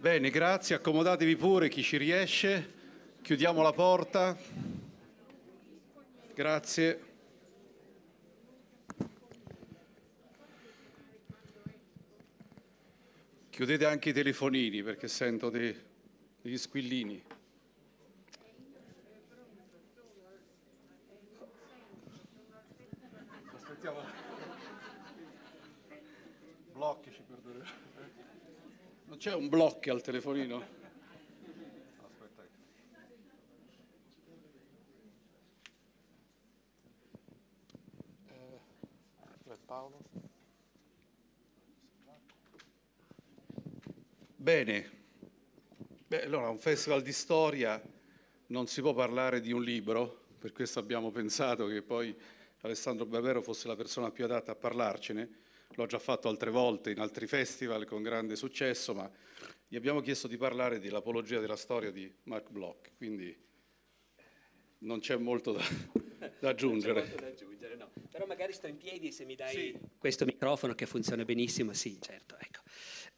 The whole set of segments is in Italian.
Bene, grazie, accomodatevi pure chi ci riesce, chiudiamo la porta. Grazie. Chiudete anche i telefonini perché sento dei, degli squillini. C'è un blocco al telefonino? Eh, Paolo. Bene, Beh, allora un festival di storia non si può parlare di un libro, per questo abbiamo pensato che poi Alessandro Bavero fosse la persona più adatta a parlarcene, l'ho già fatto altre volte in altri festival con grande successo, ma gli abbiamo chiesto di parlare dell'apologia della storia di Mark Bloch, quindi non c'è molto da, da aggiungere. Molto da aggiungere no. Però magari sto in piedi se mi dai sì. questo microfono che funziona benissimo, sì, certo, ecco.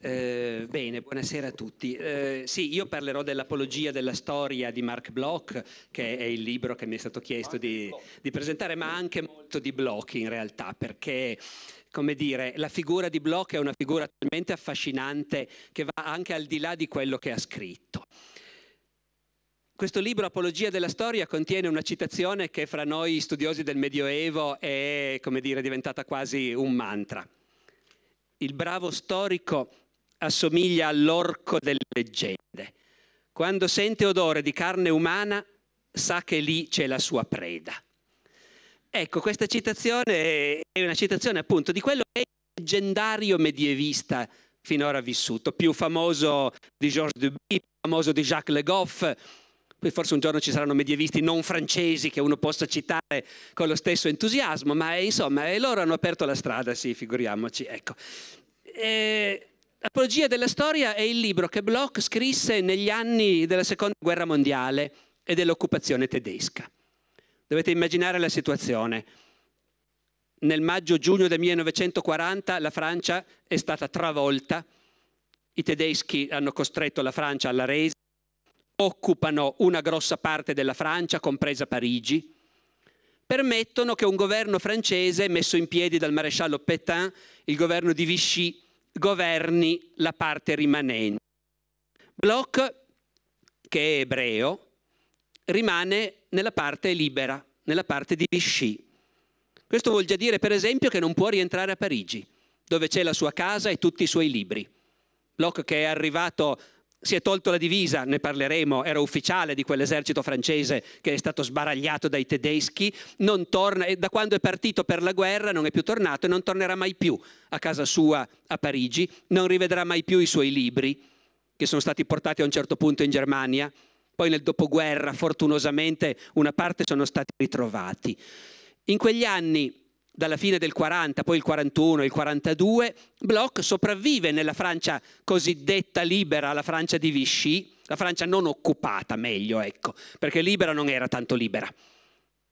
Eh, bene, buonasera a tutti. Eh, sì, io parlerò dell'apologia della storia di Mark Bloch, che è il libro che mi è stato chiesto di, di presentare, ma anche molto frutto di Bloch in realtà, perché come dire, la figura di Bloch è una figura talmente affascinante che va anche al di là di quello che ha scritto. Questo libro, Apologia della storia, contiene una citazione che fra noi studiosi del Medioevo è, come dire, diventata quasi un mantra. Il bravo storico assomiglia all'orco delle leggende. Quando sente odore di carne umana, sa che lì c'è la sua preda. Ecco, questa citazione è una citazione appunto di quello che è il leggendario medievista finora vissuto, più famoso di Georges Duby, più famoso di Jacques Le Goff, poi forse un giorno ci saranno medievisti non francesi che uno possa citare con lo stesso entusiasmo, ma insomma, eh, loro hanno aperto la strada, sì, figuriamoci, ecco. E... Eh, Apologia della storia è il libro che Bloch scrisse negli anni della seconda guerra mondiale e dell'occupazione tedesca. Dovete immaginare la situazione. Nel maggio-giugno del 1940 la Francia è stata travolta, i tedeschi hanno costretto la Francia alla resa, occupano una grossa parte della Francia, compresa Parigi, permettono che un governo francese, messo in piedi dal maresciallo Pétain, il governo di Vichy, governi la parte rimanente. Bloch, che è ebreo, rimane nella parte libera, nella parte di Vichy. Questo vuol già dire, per esempio, che non può rientrare a Parigi, dove c'è la sua casa e tutti i suoi libri. Locke che è arrivato si è tolto la divisa, ne parleremo, era ufficiale di quell'esercito francese che è stato sbaragliato dai tedeschi, torna, da quando è partito per la guerra non è più tornato e non tornerà mai più a casa sua a Parigi, non rivedrà mai più i suoi libri che sono stati portati a un certo punto in Germania, poi nel dopoguerra fortunosamente una parte sono stati ritrovati. In quegli anni, dalla fine del 40, poi il 41, il 42, Bloch sopravvive nella Francia cosiddetta libera, la Francia di Vichy, la Francia non occupata, meglio, ecco, perché libera non era tanto libera.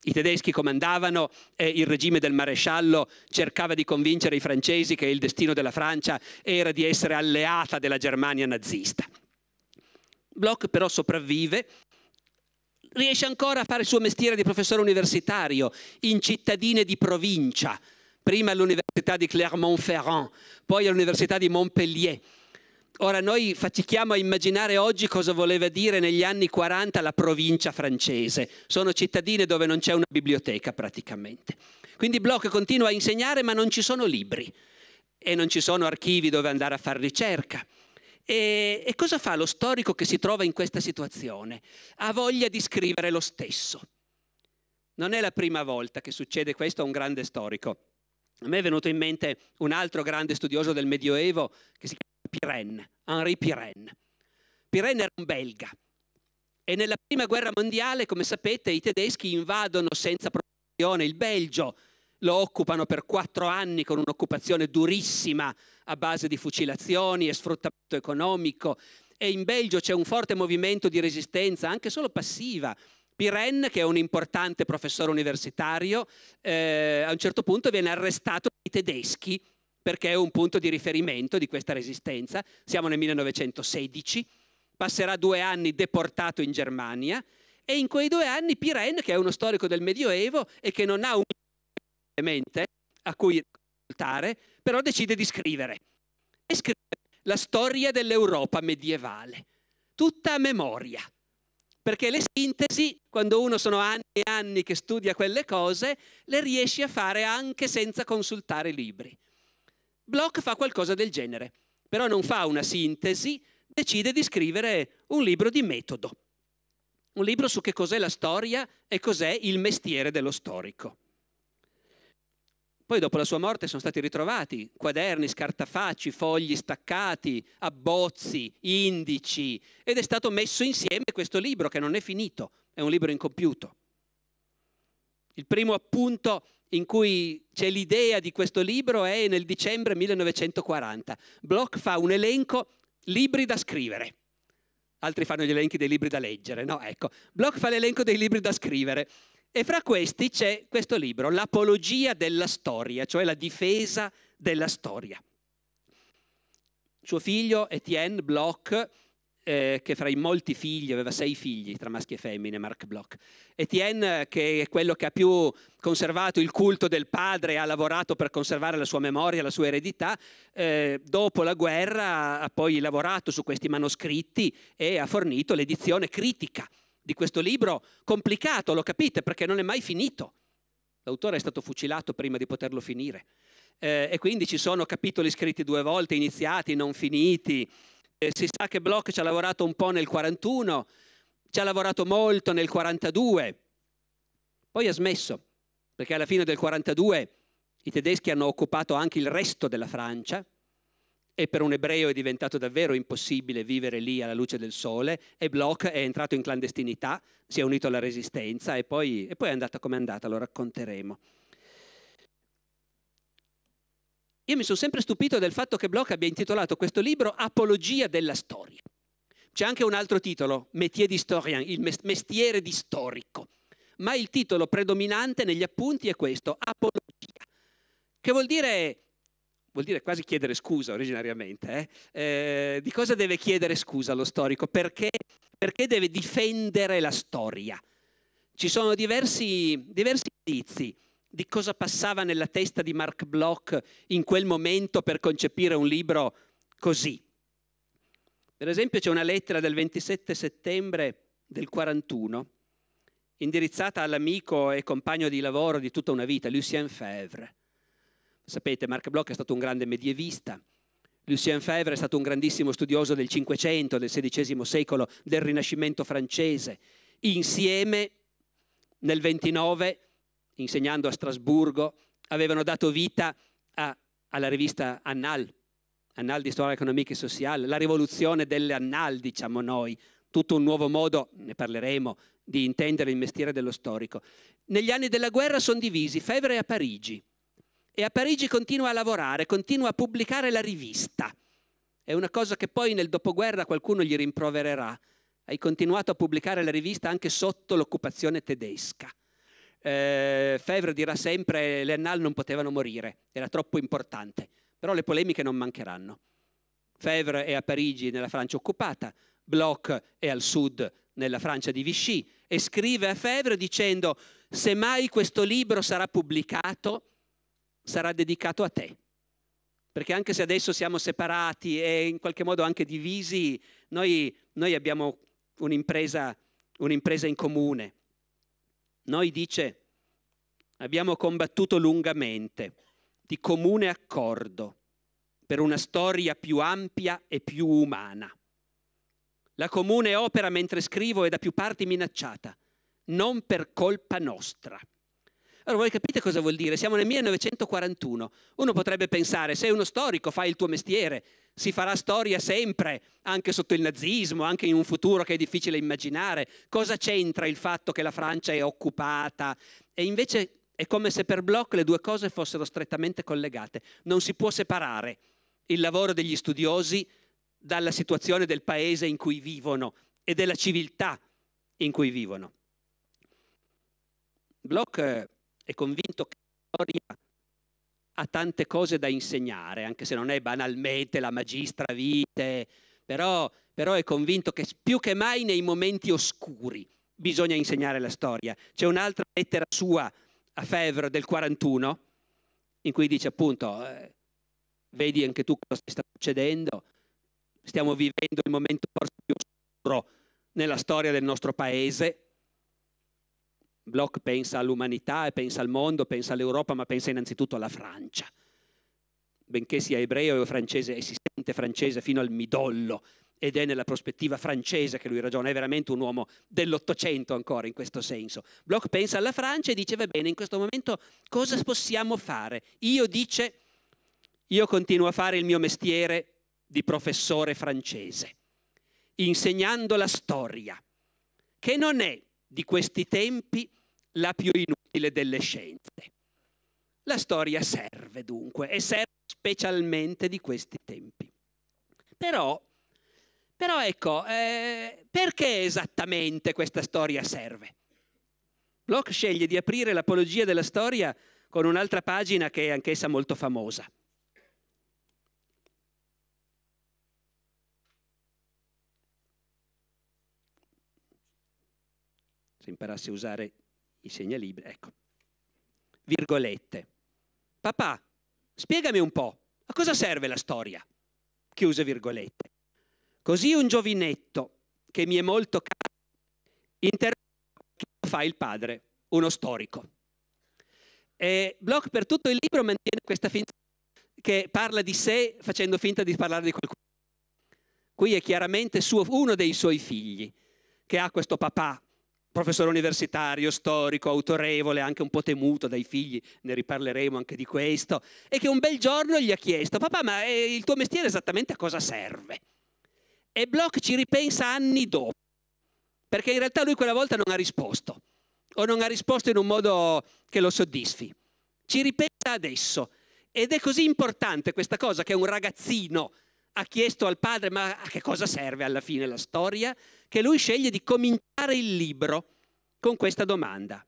I tedeschi comandavano e eh, il regime del maresciallo cercava di convincere i francesi che il destino della Francia era di essere alleata della Germania nazista. Bloch però sopravvive, riesce ancora a fare il suo mestiere di professore universitario in cittadine di provincia, prima all'Università di Clermont-Ferrand, poi all'Università di Montpellier. Ora noi fatichiamo a immaginare oggi cosa voleva dire negli anni 40 la provincia francese. Sono cittadine dove non c'è una biblioteca praticamente. Quindi Bloch continua a insegnare ma non ci sono libri e non ci sono archivi dove andare a fare ricerca. E, e cosa fa lo storico che si trova in questa situazione? Ha voglia di scrivere lo stesso. Non è la prima volta che succede questo a un grande storico. A me è venuto in mente un altro grande studioso del Medioevo che si chiama Pirenne, Henri Pirenne. Pirenne era un belga e nella prima guerra mondiale, come sapete, i tedeschi invadono senza protezione il Belgio, lo occupano per quattro anni con un'occupazione durissima a base di fucilazioni e sfruttamento economico e in Belgio c'è un forte movimento di resistenza, anche solo passiva. Piren, che è un importante professore universitario, eh, a un certo punto viene arrestato dai tedeschi perché è un punto di riferimento di questa resistenza. Siamo nel 1916, passerà due anni deportato in Germania e in quei due anni Piren, che è uno storico del Medioevo e che non ha un a cui ascoltare, però decide di scrivere. E scrive la storia dell'Europa medievale, tutta a memoria. Perché le sintesi, quando uno sono anni e anni che studia quelle cose, le riesce a fare anche senza consultare libri. Bloch fa qualcosa del genere, però non fa una sintesi, decide di scrivere un libro di metodo. Un libro su che cos'è la storia e cos'è il mestiere dello storico. Poi dopo la sua morte sono stati ritrovati quaderni, scartafacci, fogli staccati, abbozzi, indici ed è stato messo insieme questo libro che non è finito, è un libro incompiuto. Il primo appunto in cui c'è l'idea di questo libro è nel dicembre 1940. Bloch fa un elenco libri da scrivere. Altri fanno gli elenchi dei libri da leggere, no? Ecco, Bloch fa l'elenco dei libri da scrivere e fra questi c'è questo libro, L'apologia della storia, cioè la difesa della storia. Suo figlio Etienne Bloch, eh, che fra i molti figli, aveva sei figli tra maschi e femmine, Mark Bloch. Etienne, che è quello che ha più conservato il culto del padre, ha lavorato per conservare la sua memoria, la sua eredità, eh, dopo la guerra ha poi lavorato su questi manoscritti e ha fornito l'edizione critica di questo libro complicato, lo capite, perché non è mai finito. L'autore è stato fucilato prima di poterlo finire. Eh, e quindi ci sono capitoli scritti due volte, iniziati, non finiti. Eh, si sa che Bloch ci ha lavorato un po' nel 41, ci ha lavorato molto nel 42, poi ha smesso, perché alla fine del 42 i tedeschi hanno occupato anche il resto della Francia, e per un ebreo è diventato davvero impossibile vivere lì alla luce del sole e Bloch è entrato in clandestinità, si è unito alla resistenza e poi, e poi è andata come è andata, lo racconteremo. Io mi sono sempre stupito del fatto che Bloch abbia intitolato questo libro Apologia della storia. C'è anche un altro titolo, Métier d'historien, il mestiere di storico. Ma il titolo predominante negli appunti è questo, Apologia, che vuol dire vuol dire quasi chiedere scusa originariamente, eh? Eh, di cosa deve chiedere scusa lo storico? Perché, perché deve difendere la storia? Ci sono diversi, diversi indizi di cosa passava nella testa di Mark Bloch in quel momento per concepire un libro così. Per esempio c'è una lettera del 27 settembre del 41 indirizzata all'amico e compagno di lavoro di tutta una vita, Lucien Fèvre Sapete, Marc Bloch è stato un grande medievista, Lucien Febvre è stato un grandissimo studioso del Cinquecento, del XVI secolo, del Rinascimento francese. Insieme, nel 29, insegnando a Strasburgo, avevano dato vita a, alla rivista Annal, Annal di Storia Economica e Sociale, la rivoluzione delle Annal, diciamo noi, tutto un nuovo modo, ne parleremo, di intendere il mestiere dello storico. Negli anni della guerra sono divisi, Fevre è a Parigi, e a Parigi continua a lavorare, continua a pubblicare la rivista. È una cosa che poi nel dopoguerra qualcuno gli rimprovererà. Hai continuato a pubblicare la rivista anche sotto l'occupazione tedesca. Eh, Fevre dirà sempre le Annal non potevano morire, era troppo importante, però le polemiche non mancheranno. Fevre è a Parigi nella Francia occupata, Bloch è al sud nella Francia di Vichy e scrive a Fevre dicendo se mai questo libro sarà pubblicato sarà dedicato a te. Perché anche se adesso siamo separati e in qualche modo anche divisi, noi, noi abbiamo un'impresa, un'impresa in comune. Noi dice, abbiamo combattuto lungamente, di comune accordo, per una storia più ampia e più umana. La comune opera mentre scrivo è da più parti minacciata, non per colpa nostra. Allora voi capite cosa vuol dire? Siamo nel 1941. Uno potrebbe pensare, sei uno storico, fai il tuo mestiere, si farà storia sempre, anche sotto il nazismo, anche in un futuro che è difficile immaginare. Cosa c'entra il fatto che la Francia è occupata? E invece è come se per Bloch le due cose fossero strettamente collegate. Non si può separare il lavoro degli studiosi dalla situazione del paese in cui vivono e della civiltà in cui vivono. Bloch eh, è convinto che la storia ha tante cose da insegnare, anche se non è banalmente la magistra vite, però, però è convinto che più che mai nei momenti oscuri bisogna insegnare la storia. C'è un'altra lettera sua a Fevre del 41, in cui dice appunto, eh, vedi anche tu cosa sta succedendo, stiamo vivendo il momento forse più oscuro nella storia del nostro paese, Bloch pensa all'umanità e pensa al mondo, pensa all'Europa, ma pensa innanzitutto alla Francia. Benché sia ebreo e francese e si sente francese fino al midollo ed è nella prospettiva francese che lui ragiona, è veramente un uomo dell'Ottocento ancora in questo senso. Bloch pensa alla Francia e dice va bene, in questo momento cosa possiamo fare? Io dice, io continuo a fare il mio mestiere di professore francese, insegnando la storia, che non è di questi tempi, la più inutile delle scienze. La storia serve dunque e serve specialmente di questi tempi. Però, però ecco, eh, perché esattamente questa storia serve? Locke sceglie di aprire l'apologia della storia con un'altra pagina che è anch'essa molto famosa. Se imparassi a usare i segnalibri, ecco, virgolette. Papà, spiegami un po', a cosa serve la storia? Chiuse virgolette. Così un giovinetto, che mi è molto caro, interroga chi fa il padre, uno storico. E Bloch per tutto il libro mantiene questa finta che parla di sé facendo finta di parlare di qualcuno. Qui è chiaramente suo, uno dei suoi figli che ha questo papà professore universitario, storico, autorevole, anche un po' temuto dai figli, ne riparleremo anche di questo, e che un bel giorno gli ha chiesto, papà, ma eh, il tuo mestiere esattamente a cosa serve? E Bloch ci ripensa anni dopo, perché in realtà lui quella volta non ha risposto, o non ha risposto in un modo che lo soddisfi. Ci ripensa adesso, ed è così importante questa cosa che un ragazzino ha chiesto al padre, ma a che cosa serve alla fine la storia? che lui sceglie di cominciare il libro con questa domanda.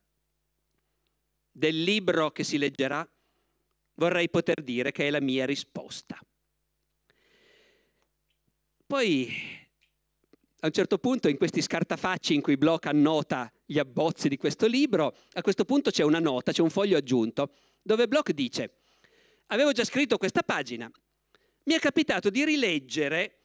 Del libro che si leggerà vorrei poter dire che è la mia risposta. Poi a un certo punto in questi scartafacci in cui Bloch annota gli abbozzi di questo libro, a questo punto c'è una nota, c'è un foglio aggiunto, dove Bloch dice, avevo già scritto questa pagina, mi è capitato di rileggere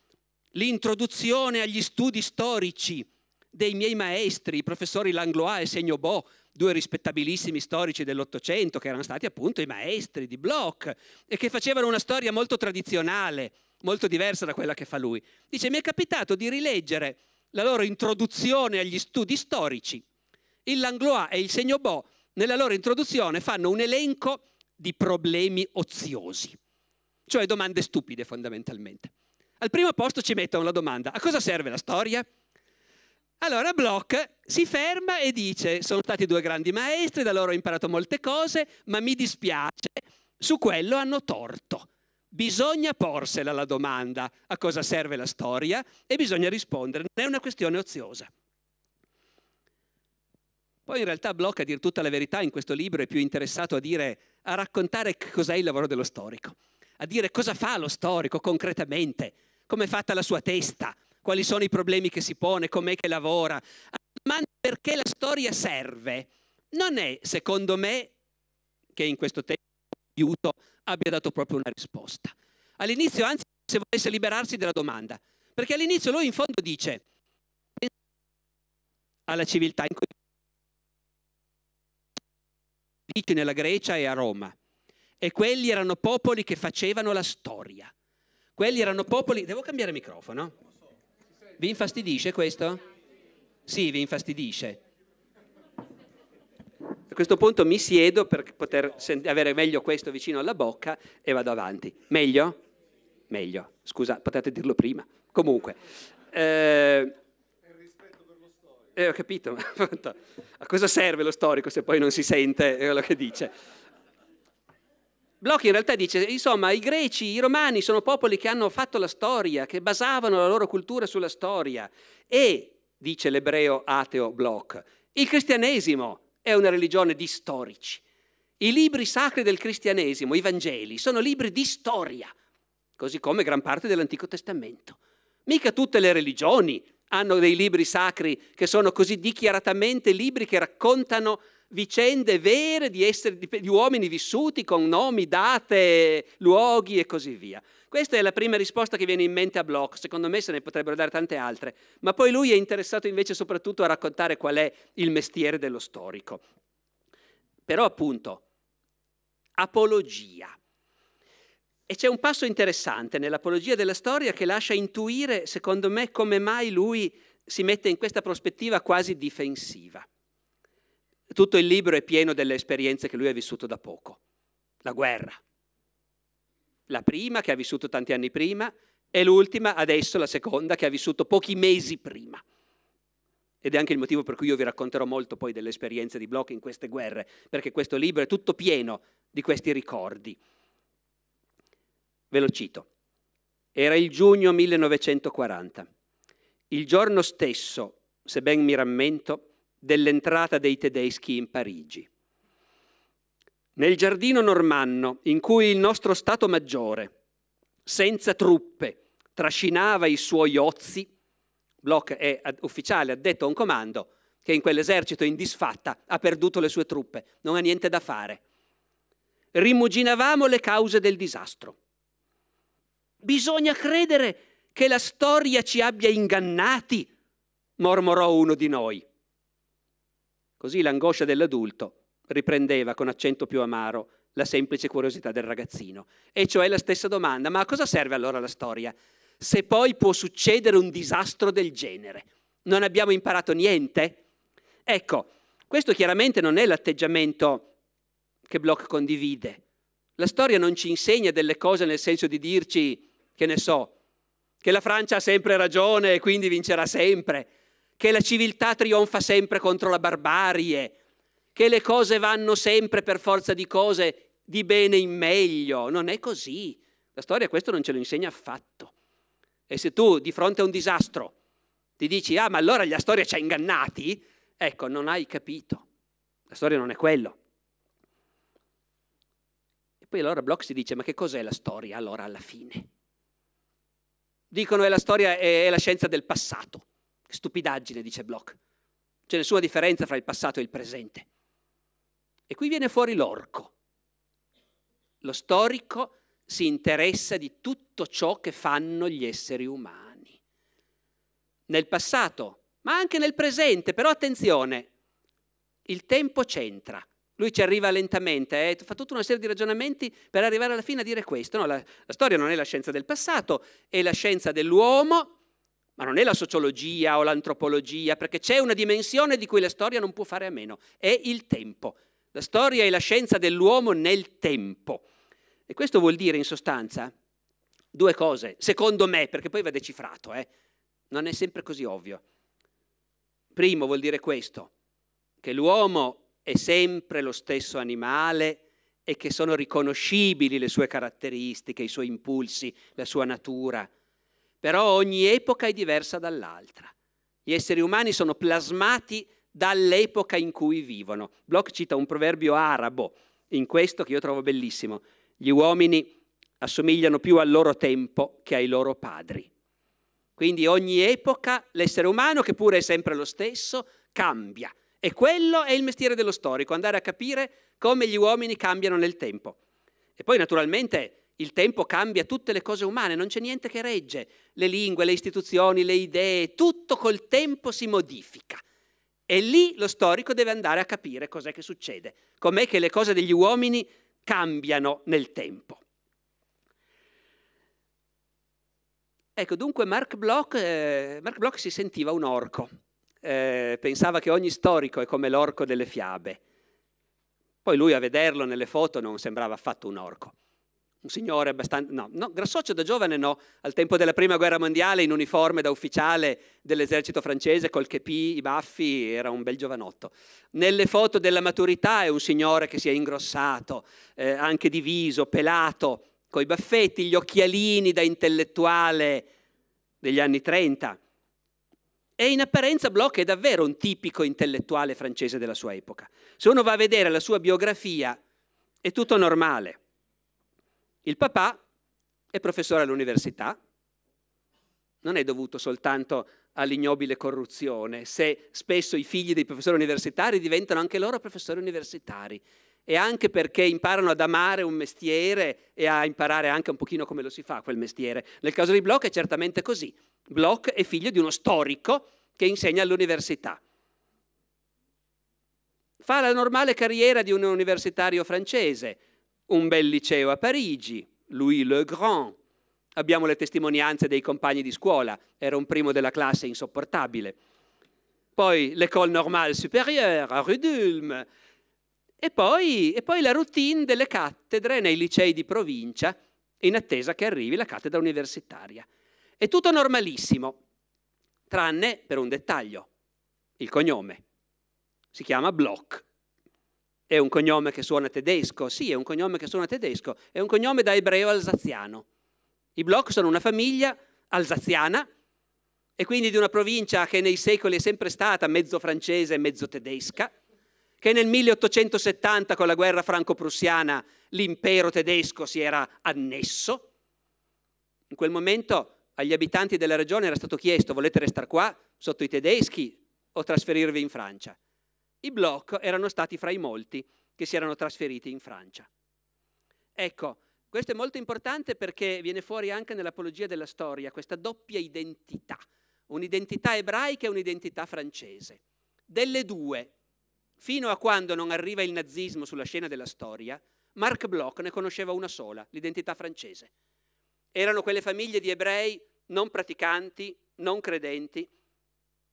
l'introduzione agli studi storici dei miei maestri, i professori Langlois e Segnobò, due rispettabilissimi storici dell'Ottocento, che erano stati appunto i maestri di Bloch e che facevano una storia molto tradizionale, molto diversa da quella che fa lui. Dice, mi è capitato di rileggere la loro introduzione agli studi storici. Il Langlois e il Segnobò, nella loro introduzione, fanno un elenco di problemi oziosi, cioè domande stupide fondamentalmente. Al primo posto ci mettono la domanda, a cosa serve la storia? Allora Bloch si ferma e dice, sono stati due grandi maestri, da loro ho imparato molte cose, ma mi dispiace, su quello hanno torto. Bisogna porsela la domanda a cosa serve la storia e bisogna rispondere, non è una questione oziosa. Poi in realtà Bloch, a dire tutta la verità, in questo libro è più interessato a, dire, a raccontare cos'è il lavoro dello storico a dire cosa fa lo storico concretamente, come è fatta la sua testa, quali sono i problemi che si pone, com'è che lavora, ma perché la storia serve. Non è, secondo me, che in questo tempo aiuto abbia dato proprio una risposta. All'inizio, anzi, se volesse liberarsi della domanda, perché all'inizio lui in fondo dice alla civiltà in cui dice nella Grecia e a Roma. E quelli erano popoli che facevano la storia. Quelli erano popoli... Devo cambiare microfono? Vi infastidisce questo? Sì, vi infastidisce. A questo punto mi siedo per poter sent- avere meglio questo vicino alla bocca e vado avanti. Meglio? Meglio. Scusa, potete dirlo prima. Comunque. Eh, eh, ho capito, ma a cosa serve lo storico se poi non si sente quello che dice? Bloch in realtà dice, insomma, i greci, i romani sono popoli che hanno fatto la storia, che basavano la loro cultura sulla storia. E, dice l'ebreo ateo Bloch, il cristianesimo è una religione di storici. I libri sacri del cristianesimo, i Vangeli, sono libri di storia, così come gran parte dell'Antico Testamento. Mica tutte le religioni hanno dei libri sacri che sono così dichiaratamente libri che raccontano vicende vere di, essere, di, di uomini vissuti con nomi, date, luoghi e così via. Questa è la prima risposta che viene in mente a Bloch, secondo me se ne potrebbero dare tante altre, ma poi lui è interessato invece soprattutto a raccontare qual è il mestiere dello storico. Però appunto, apologia. E c'è un passo interessante nell'apologia della storia che lascia intuire, secondo me, come mai lui si mette in questa prospettiva quasi difensiva tutto il libro è pieno delle esperienze che lui ha vissuto da poco. La guerra. La prima che ha vissuto tanti anni prima e l'ultima, adesso la seconda, che ha vissuto pochi mesi prima. Ed è anche il motivo per cui io vi racconterò molto poi delle esperienze di Bloch in queste guerre, perché questo libro è tutto pieno di questi ricordi. Ve lo cito. Era il giugno 1940. Il giorno stesso, se ben mi rammento, dell'entrata dei tedeschi in Parigi. Nel giardino normanno, in cui il nostro Stato Maggiore, senza truppe, trascinava i suoi ozi, Bloch è ufficiale addetto a un comando, che in quell'esercito in disfatta ha perduto le sue truppe, non ha niente da fare. Rimuginavamo le cause del disastro. Bisogna credere che la storia ci abbia ingannati, mormorò uno di noi. Così l'angoscia dell'adulto riprendeva con accento più amaro la semplice curiosità del ragazzino, e cioè la stessa domanda, ma a cosa serve allora la storia? Se poi può succedere un disastro del genere, non abbiamo imparato niente? Ecco, questo chiaramente non è l'atteggiamento che Bloch condivide. La storia non ci insegna delle cose nel senso di dirci, che ne so, che la Francia ha sempre ragione e quindi vincerà sempre, che la civiltà trionfa sempre contro la barbarie, che le cose vanno sempre per forza di cose di bene in meglio. Non è così. La storia questo non ce lo insegna affatto. E se tu di fronte a un disastro ti dici, ah ma allora la storia ci ha ingannati, ecco, non hai capito. La storia non è quello. E poi allora Bloch si dice, ma che cos'è la storia allora alla fine? Dicono è la storia, è la scienza del passato. Stupidaggine, dice Bloch. C'è nessuna differenza fra il passato e il presente. E qui viene fuori l'orco. Lo storico si interessa di tutto ciò che fanno gli esseri umani. Nel passato, ma anche nel presente, però attenzione, il tempo c'entra. Lui ci arriva lentamente, eh, fa tutta una serie di ragionamenti per arrivare alla fine a dire questo. No, la, la storia non è la scienza del passato, è la scienza dell'uomo ma non è la sociologia o l'antropologia, perché c'è una dimensione di cui la storia non può fare a meno, è il tempo. La storia è la scienza dell'uomo nel tempo. E questo vuol dire in sostanza due cose, secondo me, perché poi va decifrato, eh? non è sempre così ovvio. Primo vuol dire questo, che l'uomo è sempre lo stesso animale e che sono riconoscibili le sue caratteristiche, i suoi impulsi, la sua natura però ogni epoca è diversa dall'altra. Gli esseri umani sono plasmati dall'epoca in cui vivono. Bloch cita un proverbio arabo in questo che io trovo bellissimo. Gli uomini assomigliano più al loro tempo che ai loro padri. Quindi ogni epoca l'essere umano, che pure è sempre lo stesso, cambia. E quello è il mestiere dello storico, andare a capire come gli uomini cambiano nel tempo. E poi naturalmente il tempo cambia tutte le cose umane, non c'è niente che regge. Le lingue, le istituzioni, le idee, tutto col tempo si modifica. E lì lo storico deve andare a capire cos'è che succede, com'è che le cose degli uomini cambiano nel tempo. Ecco, dunque Mark Bloch, eh, Mark Bloch si sentiva un orco, eh, pensava che ogni storico è come l'orco delle fiabe. Poi lui a vederlo nelle foto non sembrava affatto un orco un signore abbastanza... No, no, Grassoccio da giovane no, al tempo della Prima Guerra Mondiale in uniforme da ufficiale dell'esercito francese, col chepi, i baffi, era un bel giovanotto. Nelle foto della maturità è un signore che si è ingrossato, eh, anche viso, pelato, coi baffetti, gli occhialini da intellettuale degli anni 30. E in apparenza Bloch è davvero un tipico intellettuale francese della sua epoca. Se uno va a vedere la sua biografia, è tutto normale il papà è professore all'università, non è dovuto soltanto all'ignobile corruzione, se spesso i figli dei professori universitari diventano anche loro professori universitari e anche perché imparano ad amare un mestiere e a imparare anche un pochino come lo si fa quel mestiere. Nel caso di Bloch è certamente così. Bloch è figlio di uno storico che insegna all'università. Fa la normale carriera di un universitario francese, un bel liceo a Parigi, Louis Le Grand. Abbiamo le testimonianze dei compagni di scuola, era un primo della classe insopportabile. Poi l'École Normale Supérieure a Rudulm. E poi, e poi la routine delle cattedre nei licei di provincia, in attesa che arrivi la cattedra universitaria. È tutto normalissimo, tranne per un dettaglio, il cognome. Si chiama Bloch. È un cognome che suona tedesco? Sì, è un cognome che suona tedesco. È un cognome da ebreo alsaziano. I Bloch sono una famiglia alsaziana e quindi di una provincia che nei secoli è sempre stata mezzo francese e mezzo tedesca, che nel 1870 con la guerra franco-prussiana l'impero tedesco si era annesso. In quel momento agli abitanti della regione era stato chiesto volete restare qua sotto i tedeschi o trasferirvi in Francia? I Bloch erano stati fra i molti che si erano trasferiti in Francia. Ecco, questo è molto importante perché viene fuori anche nell'apologia della storia questa doppia identità, un'identità ebraica e un'identità francese. Delle due, fino a quando non arriva il nazismo sulla scena della storia, Marc Bloch ne conosceva una sola, l'identità francese. Erano quelle famiglie di ebrei non praticanti, non credenti,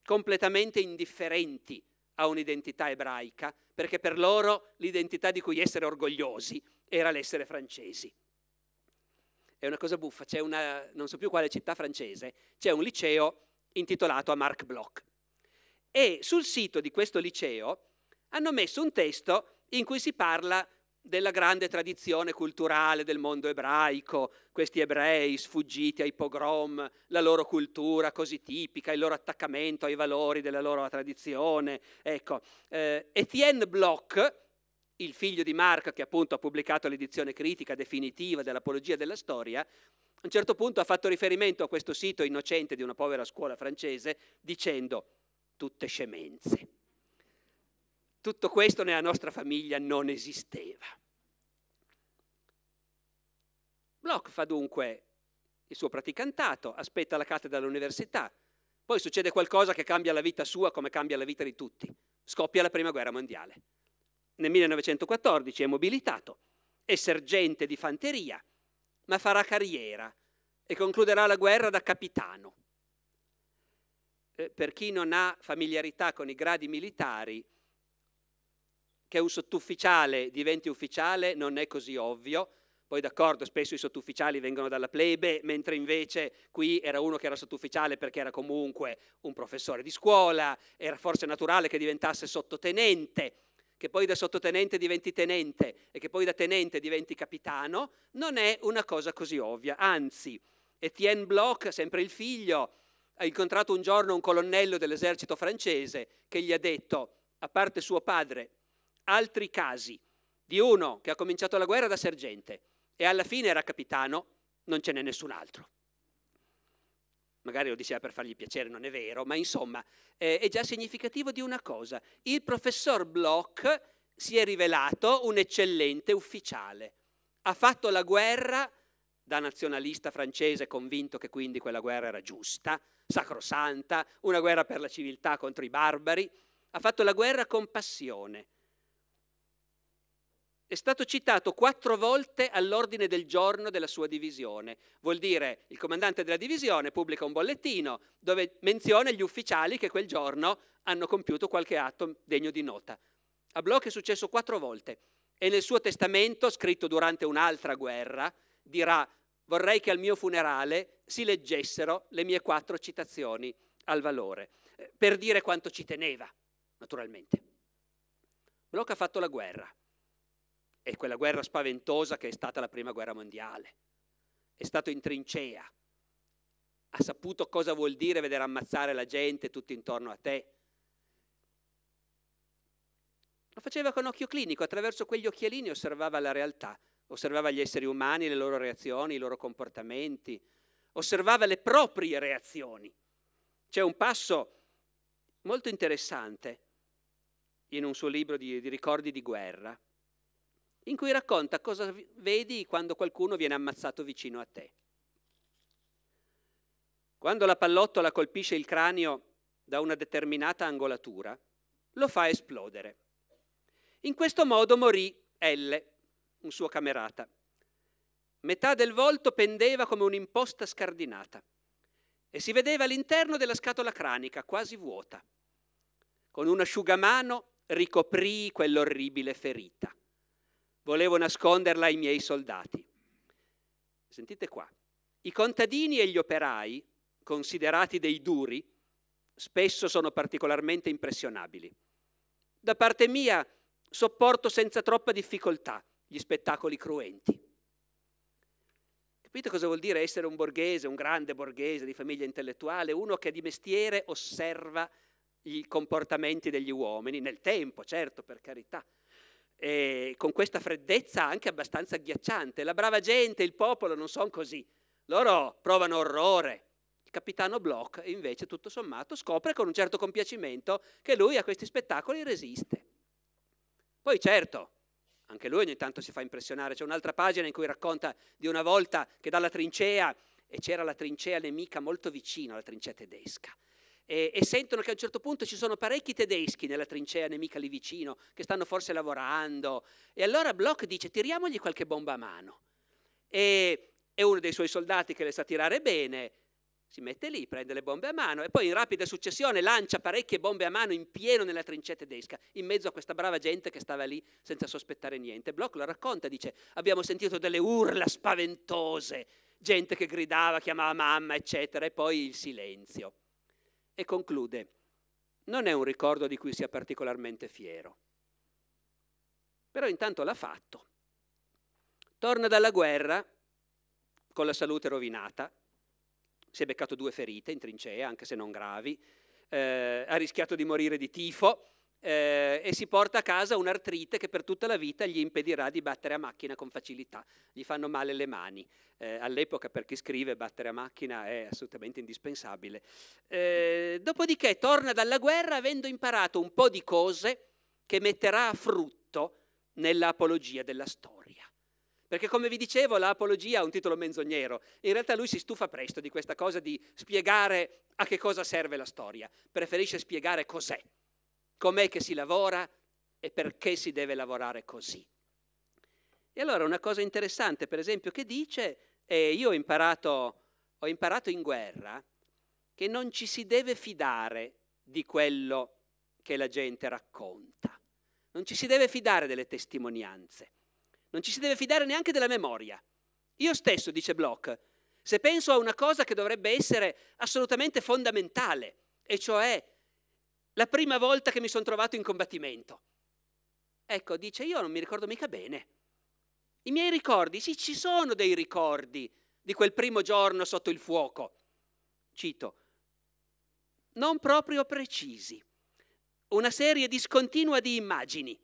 completamente indifferenti a un'identità ebraica, perché per loro l'identità di cui essere orgogliosi era l'essere francesi. È una cosa buffa, c'è una, non so più quale città francese, c'è un liceo intitolato a Marc Bloch. E sul sito di questo liceo hanno messo un testo in cui si parla della grande tradizione culturale del mondo ebraico, questi ebrei sfuggiti ai pogrom, la loro cultura così tipica, il loro attaccamento ai valori della loro tradizione. Ecco, eh, Etienne Bloch, il figlio di Marc che appunto ha pubblicato l'edizione critica definitiva dell'Apologia della Storia, a un certo punto ha fatto riferimento a questo sito innocente di una povera scuola francese dicendo tutte scemenze. Tutto questo nella nostra famiglia non esisteva. Bloch fa dunque il suo praticantato, aspetta la cattedra all'università, poi succede qualcosa che cambia la vita sua come cambia la vita di tutti. Scoppia la Prima Guerra Mondiale. Nel 1914 è mobilitato, è sergente di fanteria, ma farà carriera e concluderà la guerra da capitano. Eh, per chi non ha familiarità con i gradi militari, che un sottufficiale diventi ufficiale non è così ovvio. Poi d'accordo, spesso i sottufficiali vengono dalla plebe, mentre invece qui era uno che era sottufficiale perché era comunque un professore di scuola, era forse naturale che diventasse sottotenente, che poi da sottotenente diventi tenente e che poi da tenente diventi capitano, non è una cosa così ovvia. Anzi, Etienne Bloch, sempre il figlio, ha incontrato un giorno un colonnello dell'esercito francese che gli ha detto, a parte suo padre, altri casi di uno che ha cominciato la guerra da sergente e alla fine era capitano, non ce n'è nessun altro. Magari lo diceva per fargli piacere, non è vero, ma insomma eh, è già significativo di una cosa. Il professor Bloch si è rivelato un eccellente ufficiale. Ha fatto la guerra da nazionalista francese convinto che quindi quella guerra era giusta, sacrosanta, una guerra per la civiltà contro i barbari, ha fatto la guerra con passione, è stato citato quattro volte all'ordine del giorno della sua divisione. Vuol dire il comandante della divisione pubblica un bollettino dove menziona gli ufficiali che quel giorno hanno compiuto qualche atto degno di nota. A Bloch è successo quattro volte e nel suo testamento, scritto durante un'altra guerra, dirà vorrei che al mio funerale si leggessero le mie quattro citazioni al valore, eh, per dire quanto ci teneva, naturalmente. Bloch ha fatto la guerra è quella guerra spaventosa che è stata la prima guerra mondiale. È stato in trincea, ha saputo cosa vuol dire vedere ammazzare la gente tutto intorno a te. Lo faceva con occhio clinico, attraverso quegli occhialini osservava la realtà, osservava gli esseri umani, le loro reazioni, i loro comportamenti, osservava le proprie reazioni. C'è un passo molto interessante in un suo libro di, di ricordi di guerra, in cui racconta cosa vedi quando qualcuno viene ammazzato vicino a te. Quando la pallottola colpisce il cranio da una determinata angolatura, lo fa esplodere. In questo modo morì L, un suo camerata. Metà del volto pendeva come un'imposta scardinata e si vedeva l'interno della scatola cranica, quasi vuota. Con un asciugamano ricoprì quell'orribile ferita. Volevo nasconderla ai miei soldati. Sentite qua. I contadini e gli operai, considerati dei duri, spesso sono particolarmente impressionabili. Da parte mia sopporto senza troppa difficoltà gli spettacoli cruenti. Capite cosa vuol dire essere un borghese, un grande borghese di famiglia intellettuale, uno che di mestiere osserva i comportamenti degli uomini, nel tempo, certo, per carità, eh, con questa freddezza anche abbastanza agghiacciante. La brava gente, il popolo non sono così. Loro provano orrore. Il capitano Bloch invece tutto sommato scopre con un certo compiacimento che lui a questi spettacoli resiste. Poi certo, anche lui ogni tanto si fa impressionare. C'è un'altra pagina in cui racconta di una volta che dalla trincea, e c'era la trincea nemica molto vicina alla trincea tedesca, e, e, sentono che a un certo punto ci sono parecchi tedeschi nella trincea nemica lì vicino che stanno forse lavorando e allora Bloch dice tiriamogli qualche bomba a mano e, e uno dei suoi soldati che le sa tirare bene si mette lì, prende le bombe a mano e poi in rapida successione lancia parecchie bombe a mano in pieno nella trincea tedesca, in mezzo a questa brava gente che stava lì senza sospettare niente. Bloch lo racconta, dice, abbiamo sentito delle urla spaventose, gente che gridava, chiamava mamma, eccetera, e poi il silenzio e conclude, non è un ricordo di cui sia particolarmente fiero, però intanto l'ha fatto. Torna dalla guerra con la salute rovinata, si è beccato due ferite in trincea, anche se non gravi, eh, ha rischiato di morire di tifo, eh, e si porta a casa un'artrite che per tutta la vita gli impedirà di battere a macchina con facilità, gli fanno male le mani. Eh, all'epoca per chi scrive battere a macchina è assolutamente indispensabile. Eh, dopodiché torna dalla guerra avendo imparato un po' di cose che metterà a frutto nell'apologia della storia. Perché come vi dicevo l'apologia ha un titolo menzognero, in realtà lui si stufa presto di questa cosa di spiegare a che cosa serve la storia, preferisce spiegare cos'è com'è che si lavora e perché si deve lavorare così. E allora una cosa interessante, per esempio, che dice, eh, io ho imparato, ho imparato in guerra, che non ci si deve fidare di quello che la gente racconta, non ci si deve fidare delle testimonianze, non ci si deve fidare neanche della memoria. Io stesso, dice Bloch, se penso a una cosa che dovrebbe essere assolutamente fondamentale, e cioè la prima volta che mi sono trovato in combattimento. Ecco, dice, io non mi ricordo mica bene. I miei ricordi, sì, ci sono dei ricordi di quel primo giorno sotto il fuoco. Cito, non proprio precisi, una serie discontinua di immagini,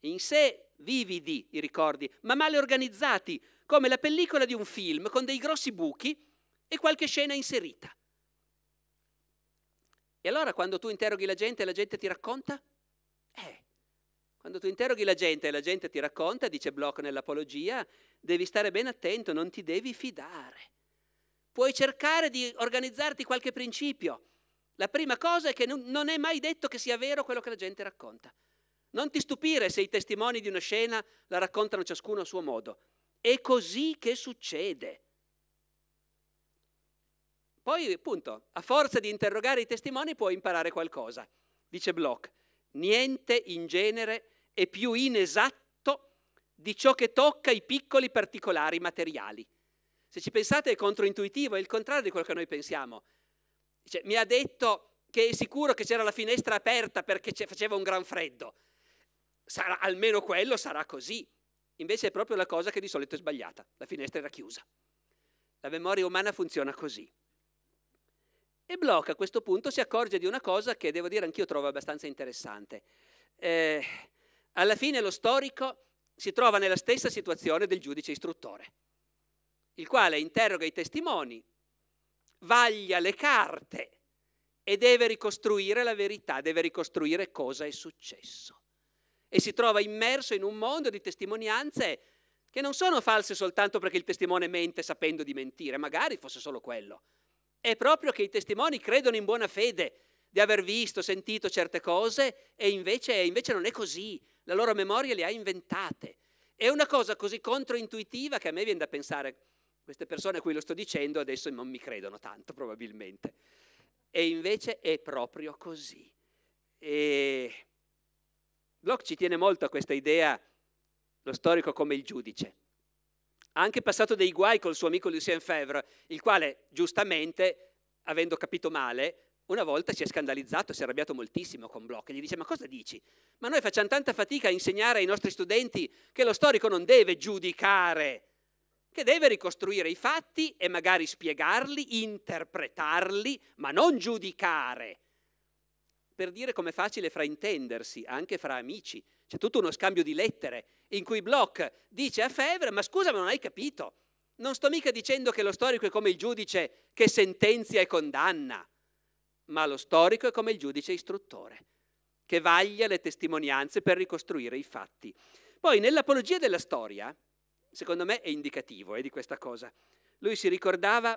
in sé vividi i ricordi, ma male organizzati, come la pellicola di un film con dei grossi buchi e qualche scena inserita. E allora quando tu interroghi la gente e la gente ti racconta? Eh, quando tu interroghi la gente e la gente ti racconta, dice Bloch nell'Apologia, devi stare ben attento, non ti devi fidare. Puoi cercare di organizzarti qualche principio. La prima cosa è che non è mai detto che sia vero quello che la gente racconta. Non ti stupire se i testimoni di una scena la raccontano ciascuno a suo modo. È così che succede. Poi, appunto, a forza di interrogare i testimoni può imparare qualcosa. Dice Bloch, niente in genere è più inesatto di ciò che tocca i piccoli particolari materiali. Se ci pensate è controintuitivo, è il contrario di quello che noi pensiamo. Cioè, mi ha detto che è sicuro che c'era la finestra aperta perché faceva un gran freddo. Sarà, almeno quello sarà così. Invece è proprio la cosa che di solito è sbagliata. La finestra era chiusa. La memoria umana funziona così. E Bloch a questo punto si accorge di una cosa che devo dire anch'io trovo abbastanza interessante. Eh, alla fine lo storico si trova nella stessa situazione del giudice istruttore, il quale interroga i testimoni, vaglia le carte e deve ricostruire la verità, deve ricostruire cosa è successo. E si trova immerso in un mondo di testimonianze che non sono false soltanto perché il testimone mente sapendo di mentire, magari fosse solo quello, è proprio che i testimoni credono in buona fede di aver visto, sentito certe cose e invece, invece non è così, la loro memoria le ha inventate. È una cosa così controintuitiva che a me viene da pensare, queste persone a cui lo sto dicendo adesso non mi credono tanto probabilmente. E invece è proprio così. E Bloch ci tiene molto a questa idea, lo storico come il giudice ha anche passato dei guai col suo amico Lucien Febvre, il quale, giustamente, avendo capito male, una volta si è scandalizzato, si è arrabbiato moltissimo con Bloch e gli dice ma cosa dici? Ma noi facciamo tanta fatica a insegnare ai nostri studenti che lo storico non deve giudicare, che deve ricostruire i fatti e magari spiegarli, interpretarli, ma non giudicare. Per dire com'è facile fraintendersi anche fra amici, c'è tutto uno scambio di lettere in cui Bloch dice a Fevre, ma scusa ma non hai capito, non sto mica dicendo che lo storico è come il giudice che sentenzia e condanna, ma lo storico è come il giudice istruttore, che vaglia le testimonianze per ricostruire i fatti. Poi nell'apologia della storia, secondo me è indicativo eh, di questa cosa, lui si ricordava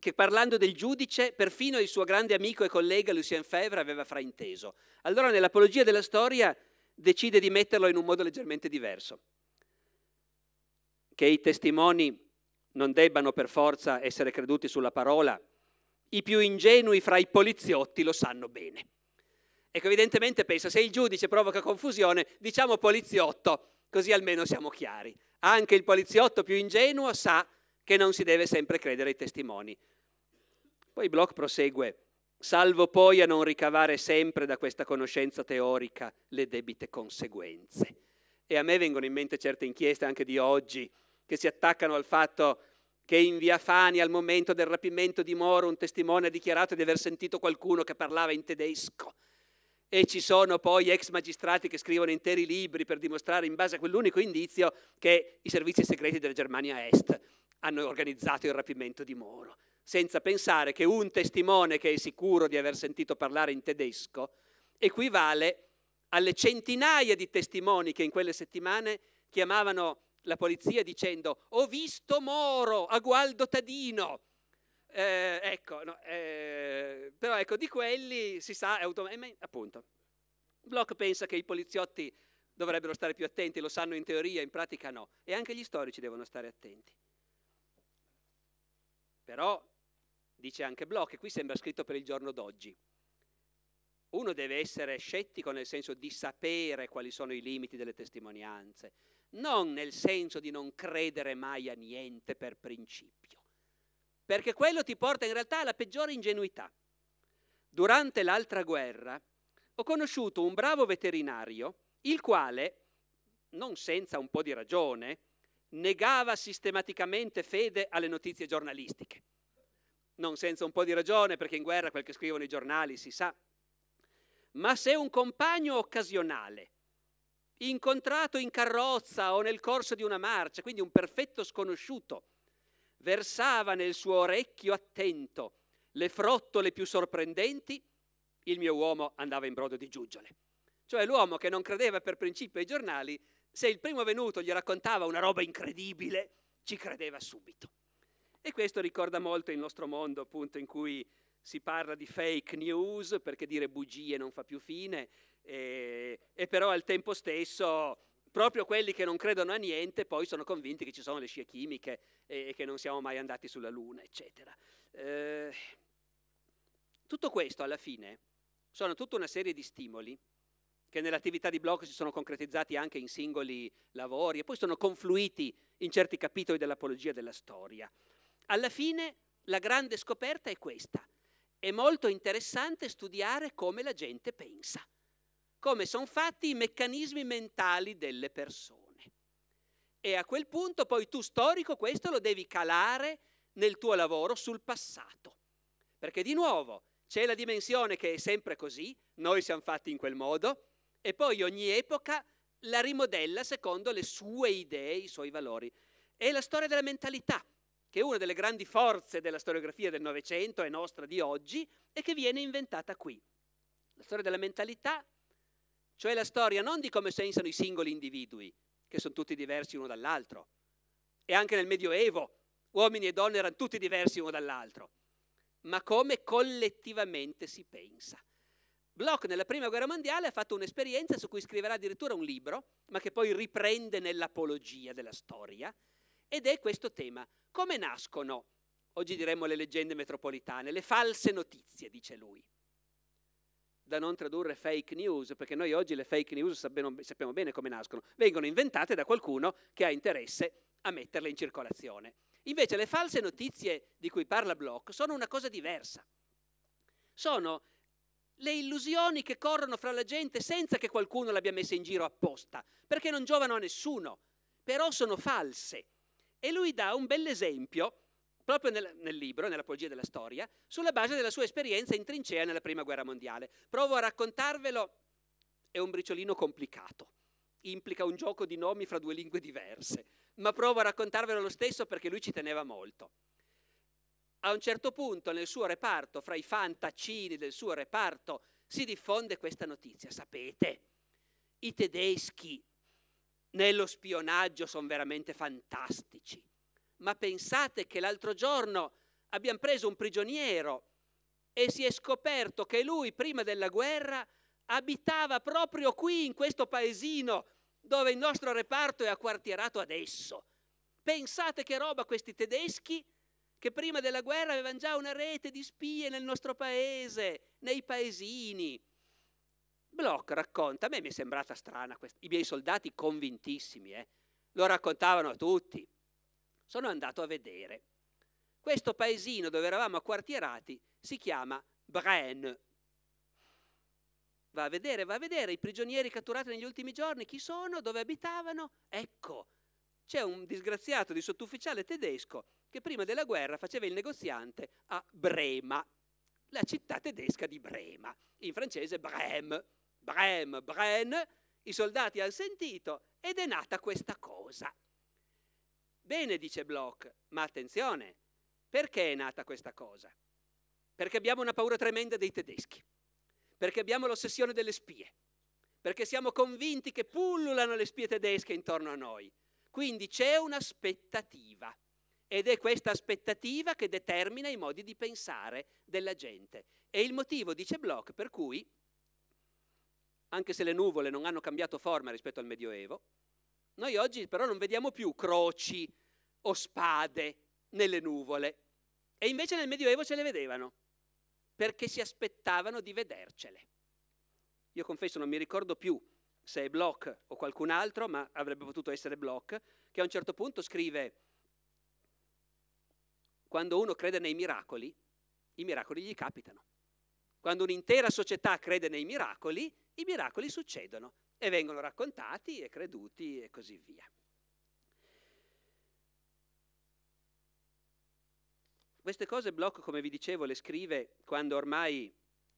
che parlando del giudice perfino il suo grande amico e collega Lucien Febvre aveva frainteso. Allora nell'apologia della storia decide di metterlo in un modo leggermente diverso. Che i testimoni non debbano per forza essere creduti sulla parola, i più ingenui fra i poliziotti lo sanno bene. Ecco, evidentemente pensa, se il giudice provoca confusione, diciamo poliziotto, così almeno siamo chiari. Anche il poliziotto più ingenuo sa che non si deve sempre credere ai testimoni. Poi Bloch prosegue, salvo poi a non ricavare sempre da questa conoscenza teorica le debite conseguenze. E a me vengono in mente certe inchieste anche di oggi che si attaccano al fatto che in via Fani al momento del rapimento di Moro un testimone ha dichiarato di aver sentito qualcuno che parlava in tedesco e ci sono poi ex magistrati che scrivono interi libri per dimostrare in base a quell'unico indizio che i servizi segreti della Germania Est hanno organizzato il rapimento di Moro senza pensare che un testimone che è sicuro di aver sentito parlare in tedesco equivale alle centinaia di testimoni che in quelle settimane chiamavano la polizia dicendo ho visto Moro, Agualdo Tadino. Eh, ecco, no, eh, però ecco, di quelli si sa, appunto. Bloch pensa che i poliziotti dovrebbero stare più attenti, lo sanno in teoria, in pratica no, e anche gli storici devono stare attenti. Però dice anche Bloch, e qui sembra scritto per il giorno d'oggi. Uno deve essere scettico nel senso di sapere quali sono i limiti delle testimonianze, non nel senso di non credere mai a niente per principio, perché quello ti porta in realtà alla peggiore ingenuità. Durante l'altra guerra ho conosciuto un bravo veterinario, il quale, non senza un po' di ragione, negava sistematicamente fede alle notizie giornalistiche non senza un po' di ragione, perché in guerra quel che scrivono i giornali si sa, ma se un compagno occasionale, incontrato in carrozza o nel corso di una marcia, quindi un perfetto sconosciuto, versava nel suo orecchio attento le frottole più sorprendenti, il mio uomo andava in brodo di giuggiole. Cioè l'uomo che non credeva per principio ai giornali, se il primo venuto gli raccontava una roba incredibile, ci credeva subito. E questo ricorda molto il nostro mondo, appunto, in cui si parla di fake news perché dire bugie non fa più fine, e, e però al tempo stesso proprio quelli che non credono a niente poi sono convinti che ci sono le scie chimiche e, e che non siamo mai andati sulla Luna, eccetera. Eh, tutto questo alla fine sono tutta una serie di stimoli che nell'attività di blog si sono concretizzati anche in singoli lavori e poi sono confluiti in certi capitoli dell'apologia della storia. Alla fine la grande scoperta è questa. È molto interessante studiare come la gente pensa, come sono fatti i meccanismi mentali delle persone. E a quel punto poi tu storico questo lo devi calare nel tuo lavoro sul passato. Perché di nuovo c'è la dimensione che è sempre così, noi siamo fatti in quel modo, e poi ogni epoca la rimodella secondo le sue idee, i suoi valori. È la storia della mentalità che è una delle grandi forze della storiografia del Novecento e nostra di oggi e che viene inventata qui. La storia della mentalità, cioè la storia non di come pensano i singoli individui, che sono tutti diversi uno dall'altro, e anche nel Medioevo uomini e donne erano tutti diversi uno dall'altro, ma come collettivamente si pensa. Bloch nella Prima Guerra Mondiale ha fatto un'esperienza su cui scriverà addirittura un libro, ma che poi riprende nell'apologia della storia, ed è questo tema. Come nascono, oggi diremmo le leggende metropolitane, le false notizie, dice lui. Da non tradurre fake news, perché noi oggi le fake news sappiamo bene come nascono, vengono inventate da qualcuno che ha interesse a metterle in circolazione. Invece le false notizie di cui parla Bloch sono una cosa diversa. Sono le illusioni che corrono fra la gente senza che qualcuno l'abbia messa in giro apposta, perché non giovano a nessuno, però sono false e lui dà un bell'esempio, proprio nel, nel libro, poesia della Storia, sulla base della sua esperienza in trincea nella Prima Guerra Mondiale. Provo a raccontarvelo, è un briciolino complicato, implica un gioco di nomi fra due lingue diverse, ma provo a raccontarvelo lo stesso perché lui ci teneva molto. A un certo punto nel suo reparto, fra i fantaccini del suo reparto, si diffonde questa notizia. Sapete, i tedeschi nello spionaggio sono veramente fantastici. Ma pensate che l'altro giorno abbiamo preso un prigioniero e si è scoperto che lui, prima della guerra, abitava proprio qui, in questo paesino, dove il nostro reparto è acquartierato adesso. Pensate che roba questi tedeschi che prima della guerra avevano già una rete di spie nel nostro paese, nei paesini. Bloch racconta, a me mi è sembrata strana questa, i miei soldati convintissimi, eh, lo raccontavano a tutti. Sono andato a vedere. Questo paesino dove eravamo acquartierati si chiama Braine. Va a vedere, va a vedere i prigionieri catturati negli ultimi giorni, chi sono, dove abitavano. Ecco, c'è un disgraziato di sottufficiale tedesco che prima della guerra faceva il negoziante a Brema, la città tedesca di Brema, in francese Brême. Brem, Bren, i soldati hanno sentito ed è nata questa cosa. Bene, dice Bloch, ma attenzione, perché è nata questa cosa? Perché abbiamo una paura tremenda dei tedeschi, perché abbiamo l'ossessione delle spie, perché siamo convinti che pullulano le spie tedesche intorno a noi. Quindi c'è un'aspettativa ed è questa aspettativa che determina i modi di pensare della gente. È il motivo, dice Bloch, per cui anche se le nuvole non hanno cambiato forma rispetto al Medioevo, noi oggi però non vediamo più croci o spade nelle nuvole. E invece nel Medioevo ce le vedevano, perché si aspettavano di vedercele. Io confesso non mi ricordo più se è Bloch o qualcun altro, ma avrebbe potuto essere Bloch, che a un certo punto scrive, quando uno crede nei miracoli, i miracoli gli capitano. Quando un'intera società crede nei miracoli, i miracoli succedono e vengono raccontati e creduti e così via. Queste cose Bloch, come vi dicevo, le scrive quando ormai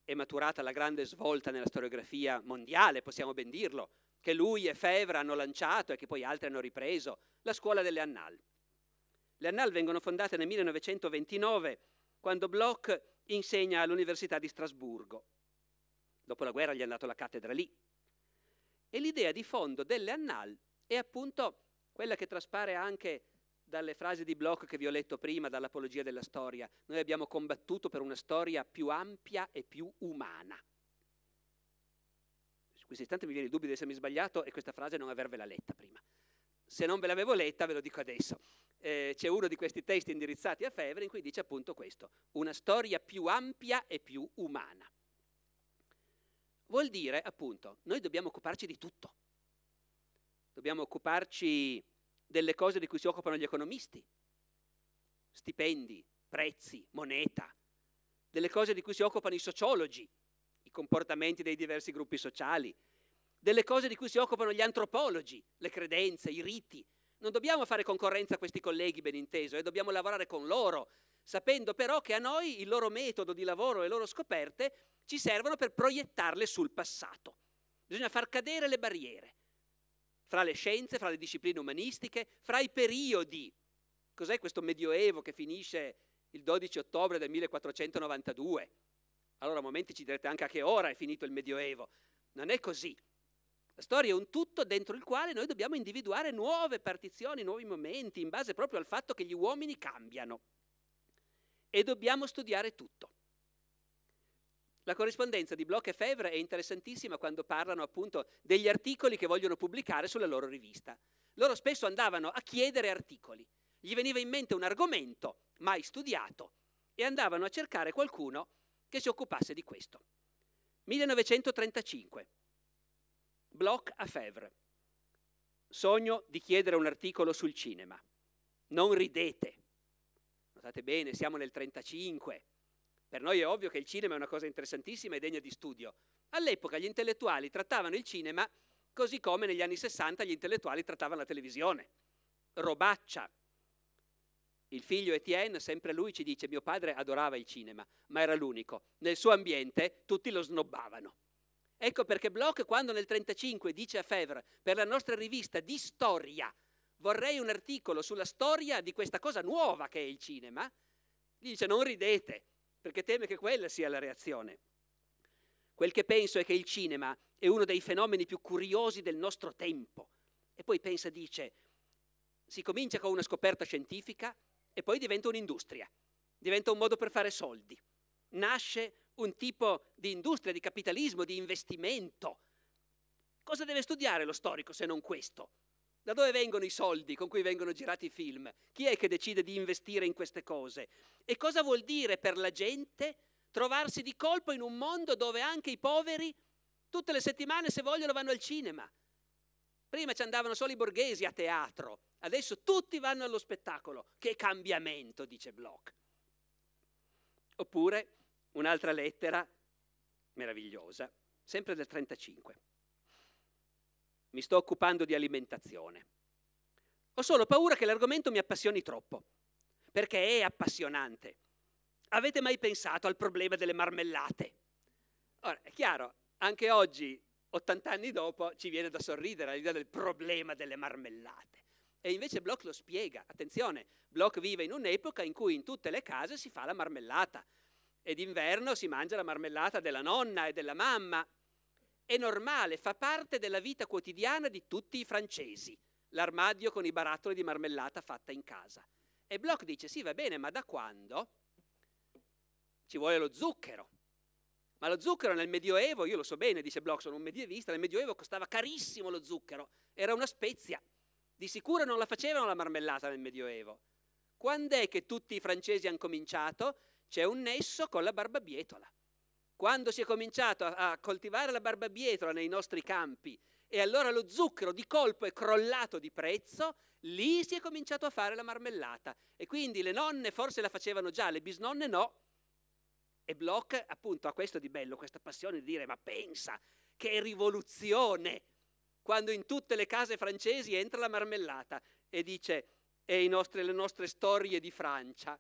è maturata la grande svolta nella storiografia mondiale, possiamo ben dirlo, che lui e Fevre hanno lanciato e che poi altri hanno ripreso, la scuola delle Annal. Le Annal vengono fondate nel 1929, quando Bloch insegna all'Università di Strasburgo. Dopo la guerra gli è andato la cattedra lì. E l'idea di fondo delle Annal è appunto quella che traspare anche dalle frasi di Bloch che vi ho letto prima, dall'apologia della storia. Noi abbiamo combattuto per una storia più ampia e più umana. Su questo istante mi viene il dubbio di essermi sbagliato e questa frase non avervela letta prima. Se non ve l'avevo letta, ve lo dico adesso. Eh, c'è uno di questi testi indirizzati a Fevre in cui dice appunto questo, una storia più ampia e più umana. Vuol dire, appunto, noi dobbiamo occuparci di tutto. Dobbiamo occuparci delle cose di cui si occupano gli economisti. Stipendi, prezzi, moneta. Delle cose di cui si occupano i sociologi, i comportamenti dei diversi gruppi sociali. Delle cose di cui si occupano gli antropologi, le credenze, i riti. Non dobbiamo fare concorrenza a questi colleghi, ben inteso, e dobbiamo lavorare con loro, sapendo però che a noi il loro metodo di lavoro e le loro scoperte ci servono per proiettarle sul passato. Bisogna far cadere le barriere fra le scienze, fra le discipline umanistiche, fra i periodi. Cos'è questo medioevo che finisce il 12 ottobre del 1492? Allora a momenti ci direte anche a che ora è finito il medioevo. Non è così. La storia è un tutto dentro il quale noi dobbiamo individuare nuove partizioni, nuovi momenti, in base proprio al fatto che gli uomini cambiano. E dobbiamo studiare tutto. La corrispondenza di Bloch e Fevre è interessantissima quando parlano appunto degli articoli che vogliono pubblicare sulla loro rivista. Loro spesso andavano a chiedere articoli, gli veniva in mente un argomento mai studiato e andavano a cercare qualcuno che si occupasse di questo. 1935. Bloch a Fevre. Sogno di chiedere un articolo sul cinema. Non ridete. Notate bene, siamo nel 1935. Per noi è ovvio che il cinema è una cosa interessantissima e degna di studio. All'epoca gli intellettuali trattavano il cinema così come negli anni 60 gli intellettuali trattavano la televisione. Robaccia. Il figlio Etienne, sempre lui, ci dice mio padre adorava il cinema, ma era l'unico. Nel suo ambiente tutti lo snobbavano. Ecco perché Bloch, quando nel 1935 dice a Fevre, per la nostra rivista di storia, vorrei un articolo sulla storia di questa cosa nuova che è il cinema, gli dice non ridete, perché teme che quella sia la reazione. Quel che penso è che il cinema è uno dei fenomeni più curiosi del nostro tempo. E poi pensa, dice, si comincia con una scoperta scientifica e poi diventa un'industria, diventa un modo per fare soldi. Nasce un tipo di industria, di capitalismo, di investimento. Cosa deve studiare lo storico se non questo? Da dove vengono i soldi con cui vengono girati i film? Chi è che decide di investire in queste cose? E cosa vuol dire per la gente trovarsi di colpo in un mondo dove anche i poveri tutte le settimane, se vogliono, vanno al cinema? Prima ci andavano solo i borghesi a teatro, adesso tutti vanno allo spettacolo. Che cambiamento, dice Bloch. Oppure un'altra lettera meravigliosa, sempre del 1935 mi sto occupando di alimentazione. Ho solo paura che l'argomento mi appassioni troppo, perché è appassionante. Avete mai pensato al problema delle marmellate? Ora, è chiaro, anche oggi, 80 anni dopo, ci viene da sorridere all'idea del problema delle marmellate. E invece Bloch lo spiega. Attenzione, Bloch vive in un'epoca in cui in tutte le case si fa la marmellata. Ed inverno si mangia la marmellata della nonna e della mamma, è normale, fa parte della vita quotidiana di tutti i francesi, l'armadio con i barattoli di marmellata fatta in casa. E Bloch dice, sì va bene, ma da quando? Ci vuole lo zucchero. Ma lo zucchero nel Medioevo, io lo so bene, dice Bloch, sono un medievista, nel Medioevo costava carissimo lo zucchero, era una spezia. Di sicuro non la facevano la marmellata nel Medioevo. Quando è che tutti i francesi hanno cominciato? C'è un nesso con la barbabietola. Quando si è cominciato a, a coltivare la barbabietola nei nostri campi e allora lo zucchero di colpo è crollato di prezzo, lì si è cominciato a fare la marmellata. E quindi le nonne forse la facevano già, le bisnonne no. E Bloch appunto ha questo di bello, questa passione di dire ma pensa che rivoluzione quando in tutte le case francesi entra la marmellata e dice e nostri, le nostre storie di Francia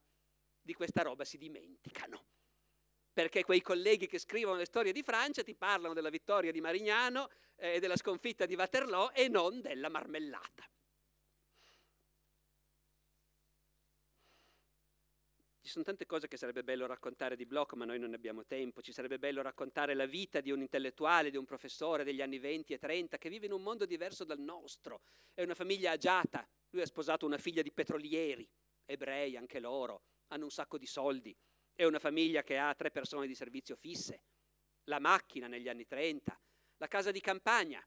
di questa roba si dimenticano perché quei colleghi che scrivono le storie di Francia ti parlano della vittoria di Marignano eh, e della sconfitta di Waterloo e non della marmellata. Ci sono tante cose che sarebbe bello raccontare di Bloch, ma noi non abbiamo tempo. Ci sarebbe bello raccontare la vita di un intellettuale, di un professore degli anni 20 e 30 che vive in un mondo diverso dal nostro. È una famiglia agiata. Lui ha sposato una figlia di petrolieri, ebrei anche loro, hanno un sacco di soldi. È una famiglia che ha tre persone di servizio fisse, la macchina negli anni 30, la casa di campagna,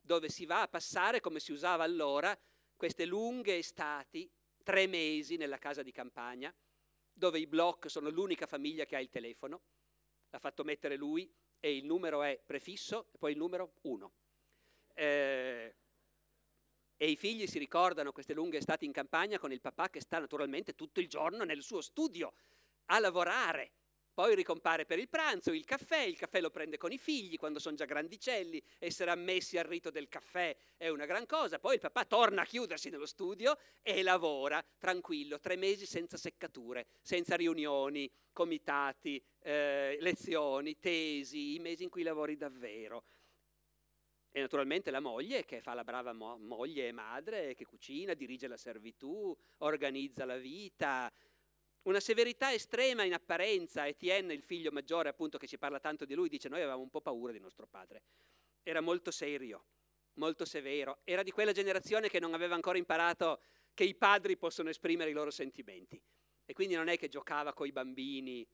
dove si va a passare, come si usava allora, queste lunghe estati, tre mesi nella casa di campagna, dove i Bloch sono l'unica famiglia che ha il telefono, l'ha fatto mettere lui e il numero è prefisso e poi il numero 1. Eh, e i figli si ricordano queste lunghe estati in campagna con il papà che sta naturalmente tutto il giorno nel suo studio a lavorare. Poi ricompare per il pranzo, il caffè, il caffè lo prende con i figli quando sono già grandicelli, essere ammessi al rito del caffè è una gran cosa, poi il papà torna a chiudersi nello studio e lavora tranquillo, tre mesi senza seccature, senza riunioni, comitati, eh, lezioni, tesi, i mesi in cui lavori davvero. E naturalmente la moglie che fa la brava mo- moglie e madre, che cucina, dirige la servitù, organizza la vita, una severità estrema in apparenza, Etienne, il figlio maggiore appunto che ci parla tanto di lui, dice noi avevamo un po' paura di nostro padre, era molto serio, molto severo, era di quella generazione che non aveva ancora imparato che i padri possono esprimere i loro sentimenti e quindi non è che giocava con i bambini,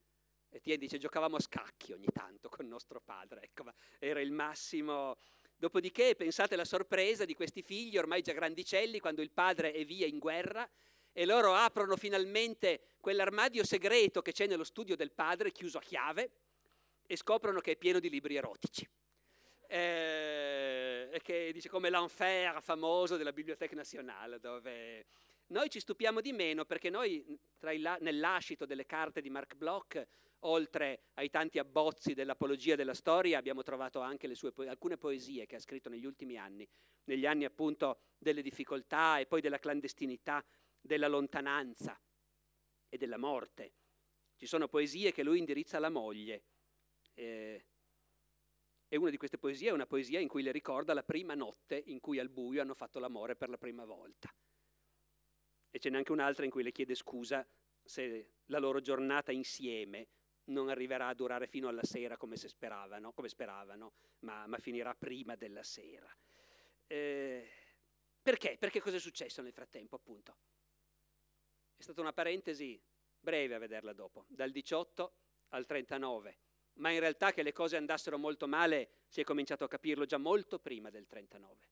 Etienne dice giocavamo a scacchi ogni tanto con nostro padre, ecco, era il massimo... Dopodiché pensate alla sorpresa di questi figli ormai già grandicelli quando il padre è via in guerra e loro aprono finalmente quell'armadio segreto che c'è nello studio del padre, chiuso a chiave, e scoprono che è pieno di libri erotici. Eh, che dice come l'enfer famoso della Bibliothèque Nazionale, dove noi ci stupiamo di meno perché noi la- nell'ascito delle carte di Mark Bloch, oltre ai tanti abbozzi dell'apologia della storia, abbiamo trovato anche po- alcune poesie che ha scritto negli ultimi anni, negli anni appunto delle difficoltà e poi della clandestinità della lontananza e della morte. Ci sono poesie che lui indirizza alla moglie. Eh, e una di queste poesie è una poesia in cui le ricorda la prima notte in cui al buio hanno fatto l'amore per la prima volta. E ce n'è anche un'altra in cui le chiede scusa se la loro giornata insieme non arriverà a durare fino alla sera come, se speravano, come speravano, ma, ma, finirà prima della sera. Eh, perché? Perché cosa è successo nel frattempo, appunto? È stata una parentesi breve a vederla dopo, dal 18 al 39, ma in realtà che le cose andassero molto male si è cominciato a capirlo già molto prima del 39.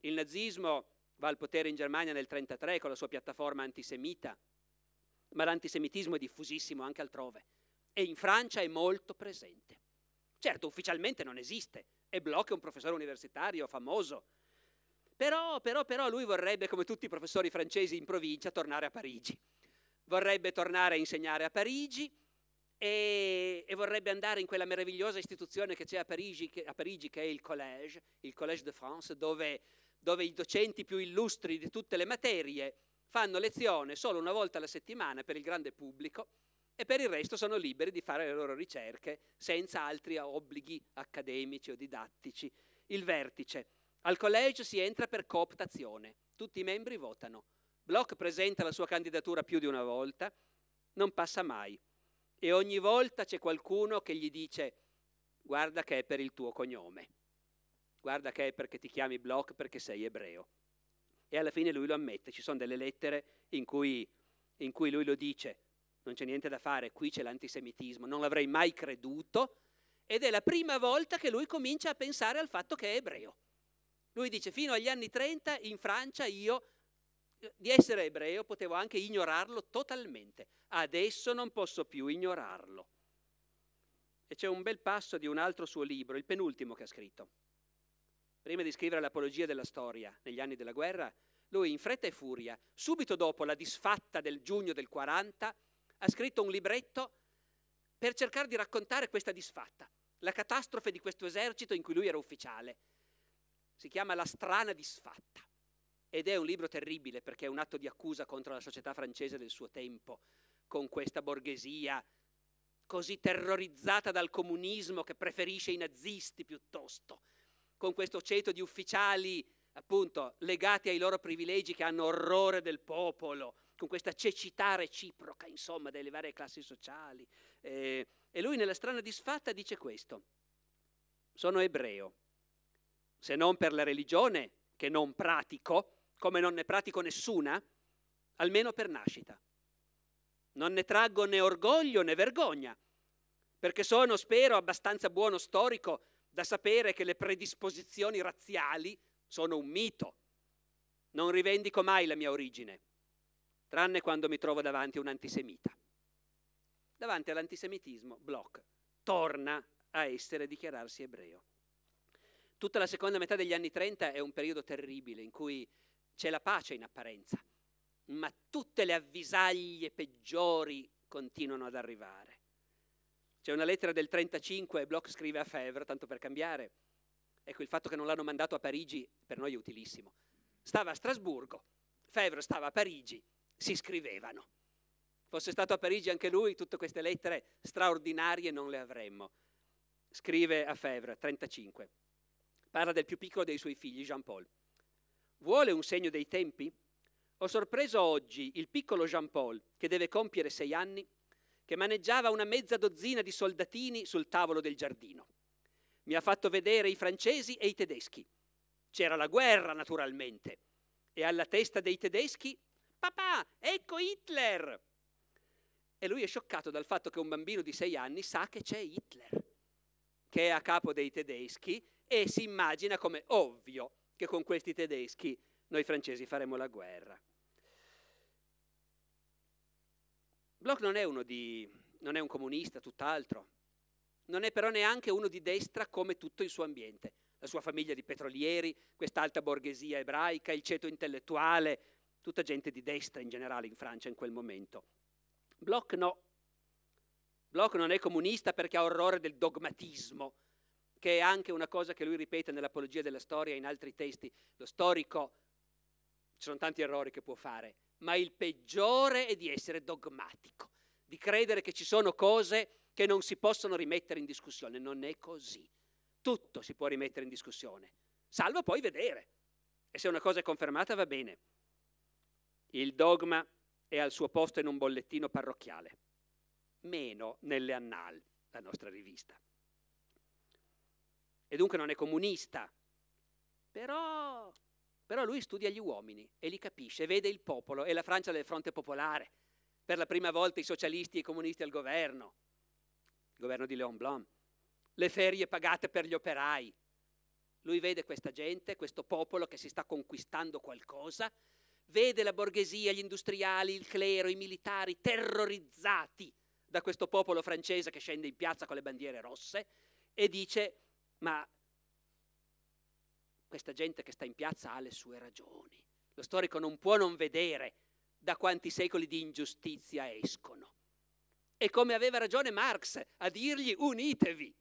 Il nazismo va al potere in Germania nel 33 con la sua piattaforma antisemita, ma l'antisemitismo è diffusissimo anche altrove e in Francia è molto presente. Certo, ufficialmente non esiste, e Bloch è un professore universitario famoso, però, però, però lui vorrebbe, come tutti i professori francesi in provincia, tornare a Parigi. Vorrebbe tornare a insegnare a Parigi e, e vorrebbe andare in quella meravigliosa istituzione che c'è a Parigi, che, a Parigi, che è il Collège, il Collège de France, dove, dove i docenti più illustri di tutte le materie fanno lezione solo una volta alla settimana per il grande pubblico e per il resto sono liberi di fare le loro ricerche senza altri obblighi accademici o didattici. Il vertice al collegio si entra per cooptazione, tutti i membri votano. Bloch presenta la sua candidatura più di una volta, non passa mai. E ogni volta c'è qualcuno che gli dice guarda che è per il tuo cognome, guarda che è perché ti chiami Bloch perché sei ebreo. E alla fine lui lo ammette, ci sono delle lettere in cui, in cui lui lo dice, non c'è niente da fare, qui c'è l'antisemitismo, non l'avrei mai creduto, ed è la prima volta che lui comincia a pensare al fatto che è ebreo. Lui dice, fino agli anni 30 in Francia io eh, di essere ebreo potevo anche ignorarlo totalmente, adesso non posso più ignorarlo. E c'è un bel passo di un altro suo libro, il penultimo che ha scritto. Prima di scrivere l'apologia della storia, negli anni della guerra, lui in fretta e furia, subito dopo la disfatta del giugno del 40, ha scritto un libretto per cercare di raccontare questa disfatta, la catastrofe di questo esercito in cui lui era ufficiale si chiama La strana disfatta ed è un libro terribile perché è un atto di accusa contro la società francese del suo tempo, con questa borghesia così terrorizzata dal comunismo che preferisce i nazisti piuttosto, con questo ceto di ufficiali appunto legati ai loro privilegi che hanno orrore del popolo, con questa cecità reciproca, insomma, delle varie classi sociali. Eh, e lui nella strana disfatta dice questo, sono ebreo se non per la religione che non pratico, come non ne pratico nessuna, almeno per nascita. Non ne traggo né orgoglio né vergogna, perché sono, spero, abbastanza buono storico da sapere che le predisposizioni razziali sono un mito. Non rivendico mai la mia origine, tranne quando mi trovo davanti a un antisemita. Davanti all'antisemitismo, Bloch torna a essere, dichiararsi ebreo. Tutta la seconda metà degli anni 30 è un periodo terribile in cui c'è la pace in apparenza, ma tutte le avvisaglie peggiori continuano ad arrivare. C'è una lettera del 35 e Bloch scrive a Fevre, tanto per cambiare. Ecco, il fatto che non l'hanno mandato a Parigi per noi è utilissimo. Stava a Strasburgo, Fevre stava a Parigi, si scrivevano. Fosse stato a Parigi anche lui, tutte queste lettere straordinarie non le avremmo. Scrive a Fevre, 35. Parla del più piccolo dei suoi figli, Jean-Paul. Vuole un segno dei tempi? Ho sorpreso oggi il piccolo Jean-Paul, che deve compiere sei anni, che maneggiava una mezza dozzina di soldatini sul tavolo del giardino. Mi ha fatto vedere i francesi e i tedeschi. C'era la guerra, naturalmente. E alla testa dei tedeschi, papà, ecco Hitler! E lui è scioccato dal fatto che un bambino di sei anni sa che c'è Hitler, che è a capo dei tedeschi e si immagina come ovvio che con questi tedeschi noi francesi faremo la guerra. Bloch non è, di, non è un comunista, tutt'altro, non è però neanche uno di destra come tutto il suo ambiente, la sua famiglia di petrolieri, quest'alta borghesia ebraica, il ceto intellettuale, tutta gente di destra in generale in Francia in quel momento. Bloch no. Bloch non è comunista perché ha orrore del dogmatismo, che è anche una cosa che lui ripete nell'apologia della storia e in altri testi. Lo storico, ci sono tanti errori che può fare, ma il peggiore è di essere dogmatico, di credere che ci sono cose che non si possono rimettere in discussione. Non è così. Tutto si può rimettere in discussione, salvo poi vedere. E se una cosa è confermata va bene. Il dogma è al suo posto in un bollettino parrocchiale, meno nelle annali, la nostra rivista e dunque non è comunista. Però, però lui studia gli uomini e li capisce, vede il popolo e la Francia del fronte popolare. Per la prima volta i socialisti e i comunisti al governo, il governo di Léon Blanc, le ferie pagate per gli operai. Lui vede questa gente, questo popolo che si sta conquistando qualcosa, vede la borghesia, gli industriali, il clero, i militari terrorizzati da questo popolo francese che scende in piazza con le bandiere rosse e dice ma questa gente che sta in piazza ha le sue ragioni. Lo storico non può non vedere da quanti secoli di ingiustizia escono. E come aveva ragione Marx a dirgli unitevi.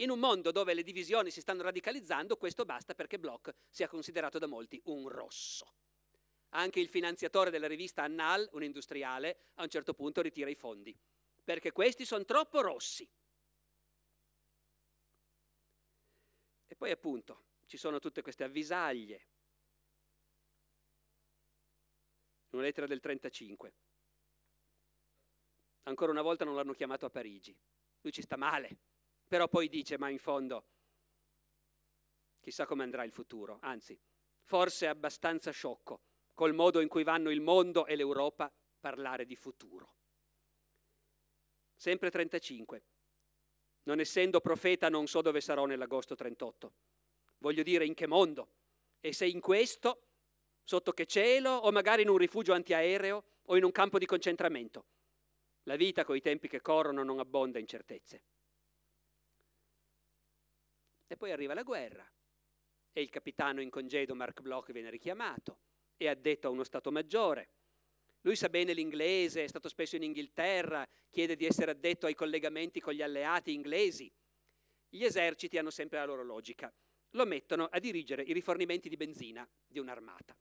In un mondo dove le divisioni si stanno radicalizzando, questo basta perché Bloch sia considerato da molti un rosso. Anche il finanziatore della rivista Annal, un industriale, a un certo punto ritira i fondi, perché questi sono troppo rossi. E poi appunto ci sono tutte queste avvisaglie. Una lettera del 35. Ancora una volta non l'hanno chiamato a Parigi. Lui ci sta male, però poi dice, ma in fondo, chissà come andrà il futuro. Anzi, forse è abbastanza sciocco col modo in cui vanno il mondo e l'Europa parlare di futuro. Sempre 35. Non essendo profeta non so dove sarò nell'agosto 38. Voglio dire in che mondo. E se in questo, sotto che cielo, o magari in un rifugio antiaereo, o in un campo di concentramento. La vita coi tempi che corrono non abbonda in certezze. E poi arriva la guerra e il capitano in congedo Mark Bloch viene richiamato e addetto a uno Stato Maggiore lui sa bene l'inglese, è stato spesso in Inghilterra, chiede di essere addetto ai collegamenti con gli alleati inglesi. Gli eserciti hanno sempre la loro logica. Lo mettono a dirigere i rifornimenti di benzina di un'armata.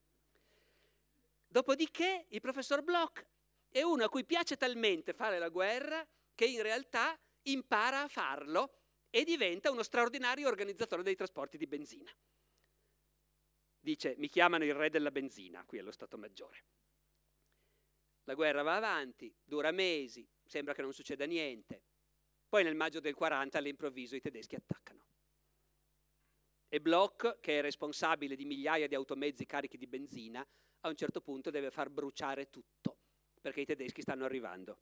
Dopodiché il professor Bloch è uno a cui piace talmente fare la guerra che in realtà impara a farlo e diventa uno straordinario organizzatore dei trasporti di benzina. Dice, mi chiamano il re della benzina qui allo Stato Maggiore. La guerra va avanti, dura mesi, sembra che non succeda niente. Poi nel maggio del 40 all'improvviso i tedeschi attaccano. E Bloch, che è responsabile di migliaia di automezzi carichi di benzina, a un certo punto deve far bruciare tutto, perché i tedeschi stanno arrivando.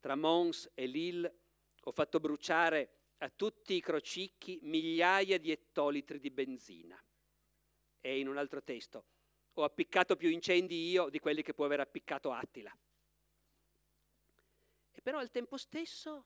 Tra Mons e Lille ho fatto bruciare a tutti i crocicchi migliaia di ettolitri di benzina. E in un altro testo, ho appiccato più incendi io di quelli che può aver appiccato Attila. E però al tempo stesso,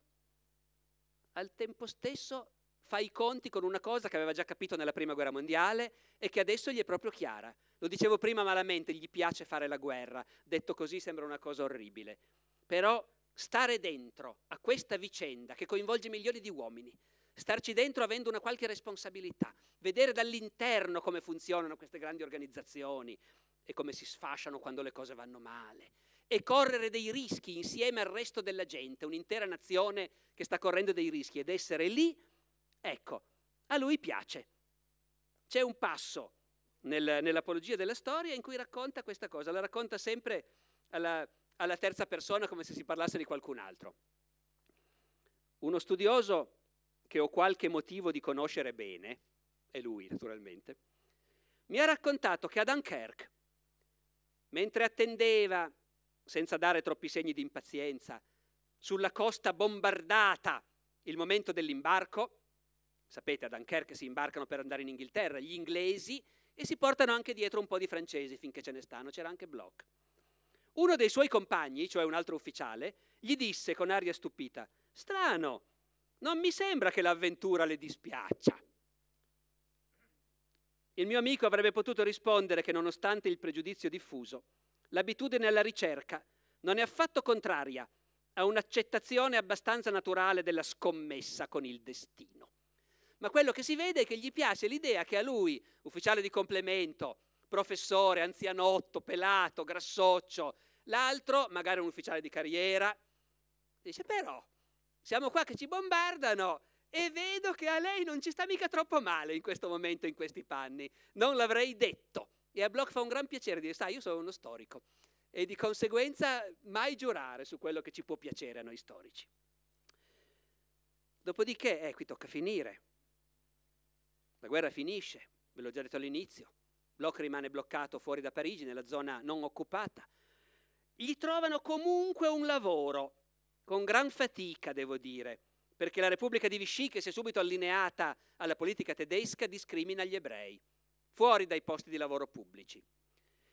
al tempo stesso fa i conti con una cosa che aveva già capito nella prima guerra mondiale e che adesso gli è proprio chiara. Lo dicevo prima malamente, gli piace fare la guerra, detto così sembra una cosa orribile. Però stare dentro a questa vicenda che coinvolge milioni di uomini, starci dentro avendo una qualche responsabilità, vedere dall'interno come funzionano queste grandi organizzazioni e come si sfasciano quando le cose vanno male e correre dei rischi insieme al resto della gente, un'intera nazione che sta correndo dei rischi ed essere lì, ecco, a lui piace. C'è un passo nel, nell'apologia della storia in cui racconta questa cosa, la racconta sempre alla, alla terza persona come se si parlasse di qualcun altro. Uno studioso che ho qualche motivo di conoscere bene, è lui naturalmente, mi ha raccontato che a Dunkerque, mentre attendeva, senza dare troppi segni di impazienza, sulla costa bombardata il momento dell'imbarco, sapete a Dunkerque si imbarcano per andare in Inghilterra gli inglesi e si portano anche dietro un po' di francesi finché ce ne stanno, c'era anche Bloch. Uno dei suoi compagni, cioè un altro ufficiale, gli disse con aria stupita, strano, non mi sembra che l'avventura le dispiaccia. Il mio amico avrebbe potuto rispondere che nonostante il pregiudizio diffuso, l'abitudine alla ricerca non è affatto contraria a un'accettazione abbastanza naturale della scommessa con il destino. Ma quello che si vede è che gli piace l'idea che a lui, ufficiale di complemento, professore, anzianotto, pelato, grassoccio, l'altro, magari un ufficiale di carriera, dice però, siamo qua che ci bombardano e vedo che a lei non ci sta mica troppo male in questo momento, in questi panni. Non l'avrei detto. E a Bloch fa un gran piacere dire, sai, io sono uno storico e di conseguenza mai giurare su quello che ci può piacere a noi storici. Dopodiché, eh, qui tocca finire. La guerra finisce, ve l'ho già detto all'inizio. Bloch rimane bloccato fuori da Parigi, nella zona non occupata. Gli trovano comunque un lavoro con gran fatica, devo dire, perché la Repubblica di Vichy, che si è subito allineata alla politica tedesca, discrimina gli ebrei, fuori dai posti di lavoro pubblici.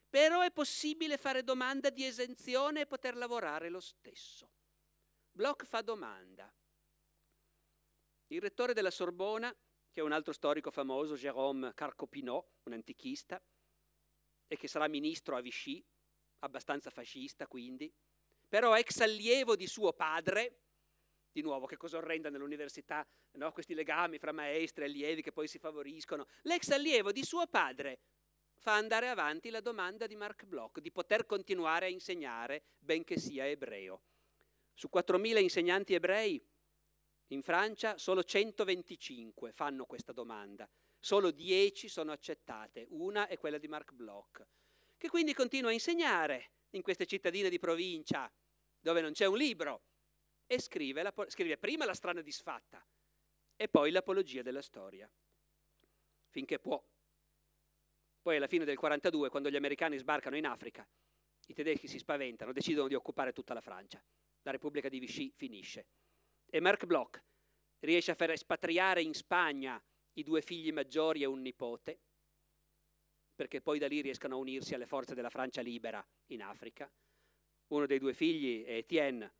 Però è possibile fare domanda di esenzione e poter lavorare lo stesso. Bloch fa domanda. Il rettore della Sorbona, che è un altro storico famoso, Jérôme Carcopinot, un antichista, e che sarà ministro a Vichy, abbastanza fascista quindi, però ex allievo di suo padre, di nuovo, che cosa orrenda nell'università, no? questi legami fra maestri e allievi che poi si favoriscono. L'ex allievo di suo padre fa andare avanti la domanda di Mark Bloch di poter continuare a insegnare, benché sia ebreo. Su 4.000 insegnanti ebrei in Francia solo 125 fanno questa domanda, solo 10 sono accettate, una è quella di Mark Bloch, che quindi continua a insegnare in queste cittadine di provincia dove non c'è un libro e scrive, la, scrive prima la strana disfatta e poi l'apologia della storia, finché può. Poi alla fine del 42, quando gli americani sbarcano in Africa, i tedeschi si spaventano, decidono di occupare tutta la Francia. La Repubblica di Vichy finisce. E Marc Bloch riesce a far espatriare in Spagna i due figli maggiori e un nipote, perché poi da lì riescano a unirsi alle forze della Francia libera in Africa. Uno dei due figli è Etienne,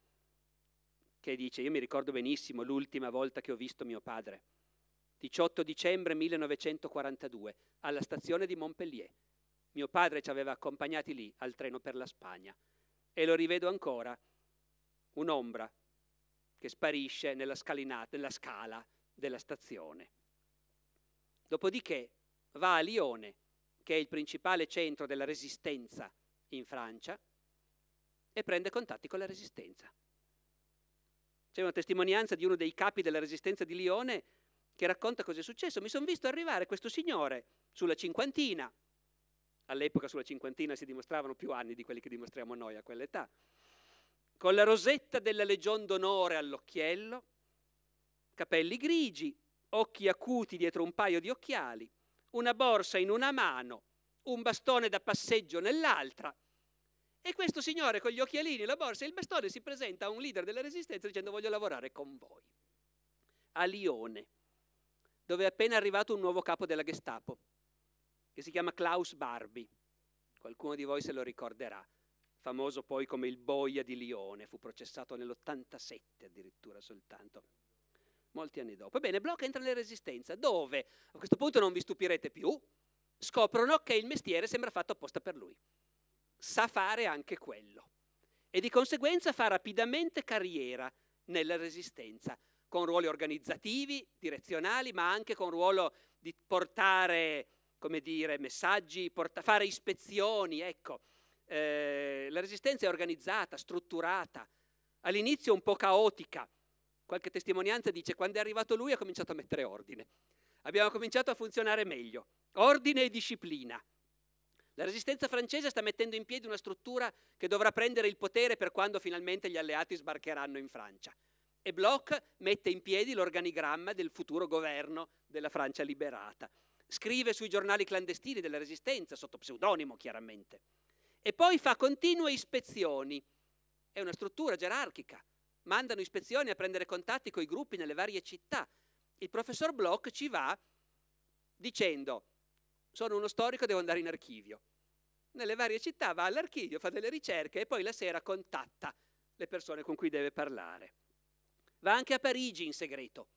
che dice, io mi ricordo benissimo l'ultima volta che ho visto mio padre, 18 dicembre 1942, alla stazione di Montpellier. Mio padre ci aveva accompagnati lì al treno per la Spagna e lo rivedo ancora, un'ombra che sparisce nella, nella scala della stazione. Dopodiché va a Lione che è il principale centro della resistenza in Francia, e prende contatti con la resistenza. C'è una testimonianza di uno dei capi della resistenza di Lione che racconta cosa è successo. Mi sono visto arrivare questo signore sulla cinquantina. All'epoca sulla cinquantina si dimostravano più anni di quelli che dimostriamo noi a quell'età. Con la rosetta della Legion d'onore all'occhiello, capelli grigi, occhi acuti dietro un paio di occhiali, una borsa in una mano, un bastone da passeggio nell'altra. E questo signore con gli occhialini, la borsa e il bastone si presenta a un leader della resistenza dicendo voglio lavorare con voi. A Lione, dove è appena arrivato un nuovo capo della Gestapo, che si chiama Klaus Barbie. Qualcuno di voi se lo ricorderà. Famoso poi come il boia di Lione, fu processato nell'87 addirittura soltanto molti anni dopo. Ebbene, Bloch entra nella resistenza, dove, a questo punto non vi stupirete più, scoprono che il mestiere sembra fatto apposta per lui. Sa fare anche quello. E di conseguenza fa rapidamente carriera nella Resistenza, con ruoli organizzativi, direzionali, ma anche con ruolo di portare, come dire, messaggi, porta- fare ispezioni, ecco. Eh, la Resistenza è organizzata, strutturata, all'inizio un po' caotica, qualche testimonianza dice quando è arrivato lui ha cominciato a mettere ordine. Abbiamo cominciato a funzionare meglio. Ordine e disciplina. La resistenza francese sta mettendo in piedi una struttura che dovrà prendere il potere per quando finalmente gli alleati sbarcheranno in Francia. E Bloch mette in piedi l'organigramma del futuro governo della Francia liberata. Scrive sui giornali clandestini della resistenza, sotto pseudonimo chiaramente. E poi fa continue ispezioni. È una struttura gerarchica, mandano ispezioni a prendere contatti con i gruppi nelle varie città. Il professor Bloch ci va dicendo, sono uno storico, devo andare in archivio. Nelle varie città va all'archivio, fa delle ricerche e poi la sera contatta le persone con cui deve parlare. Va anche a Parigi in segreto.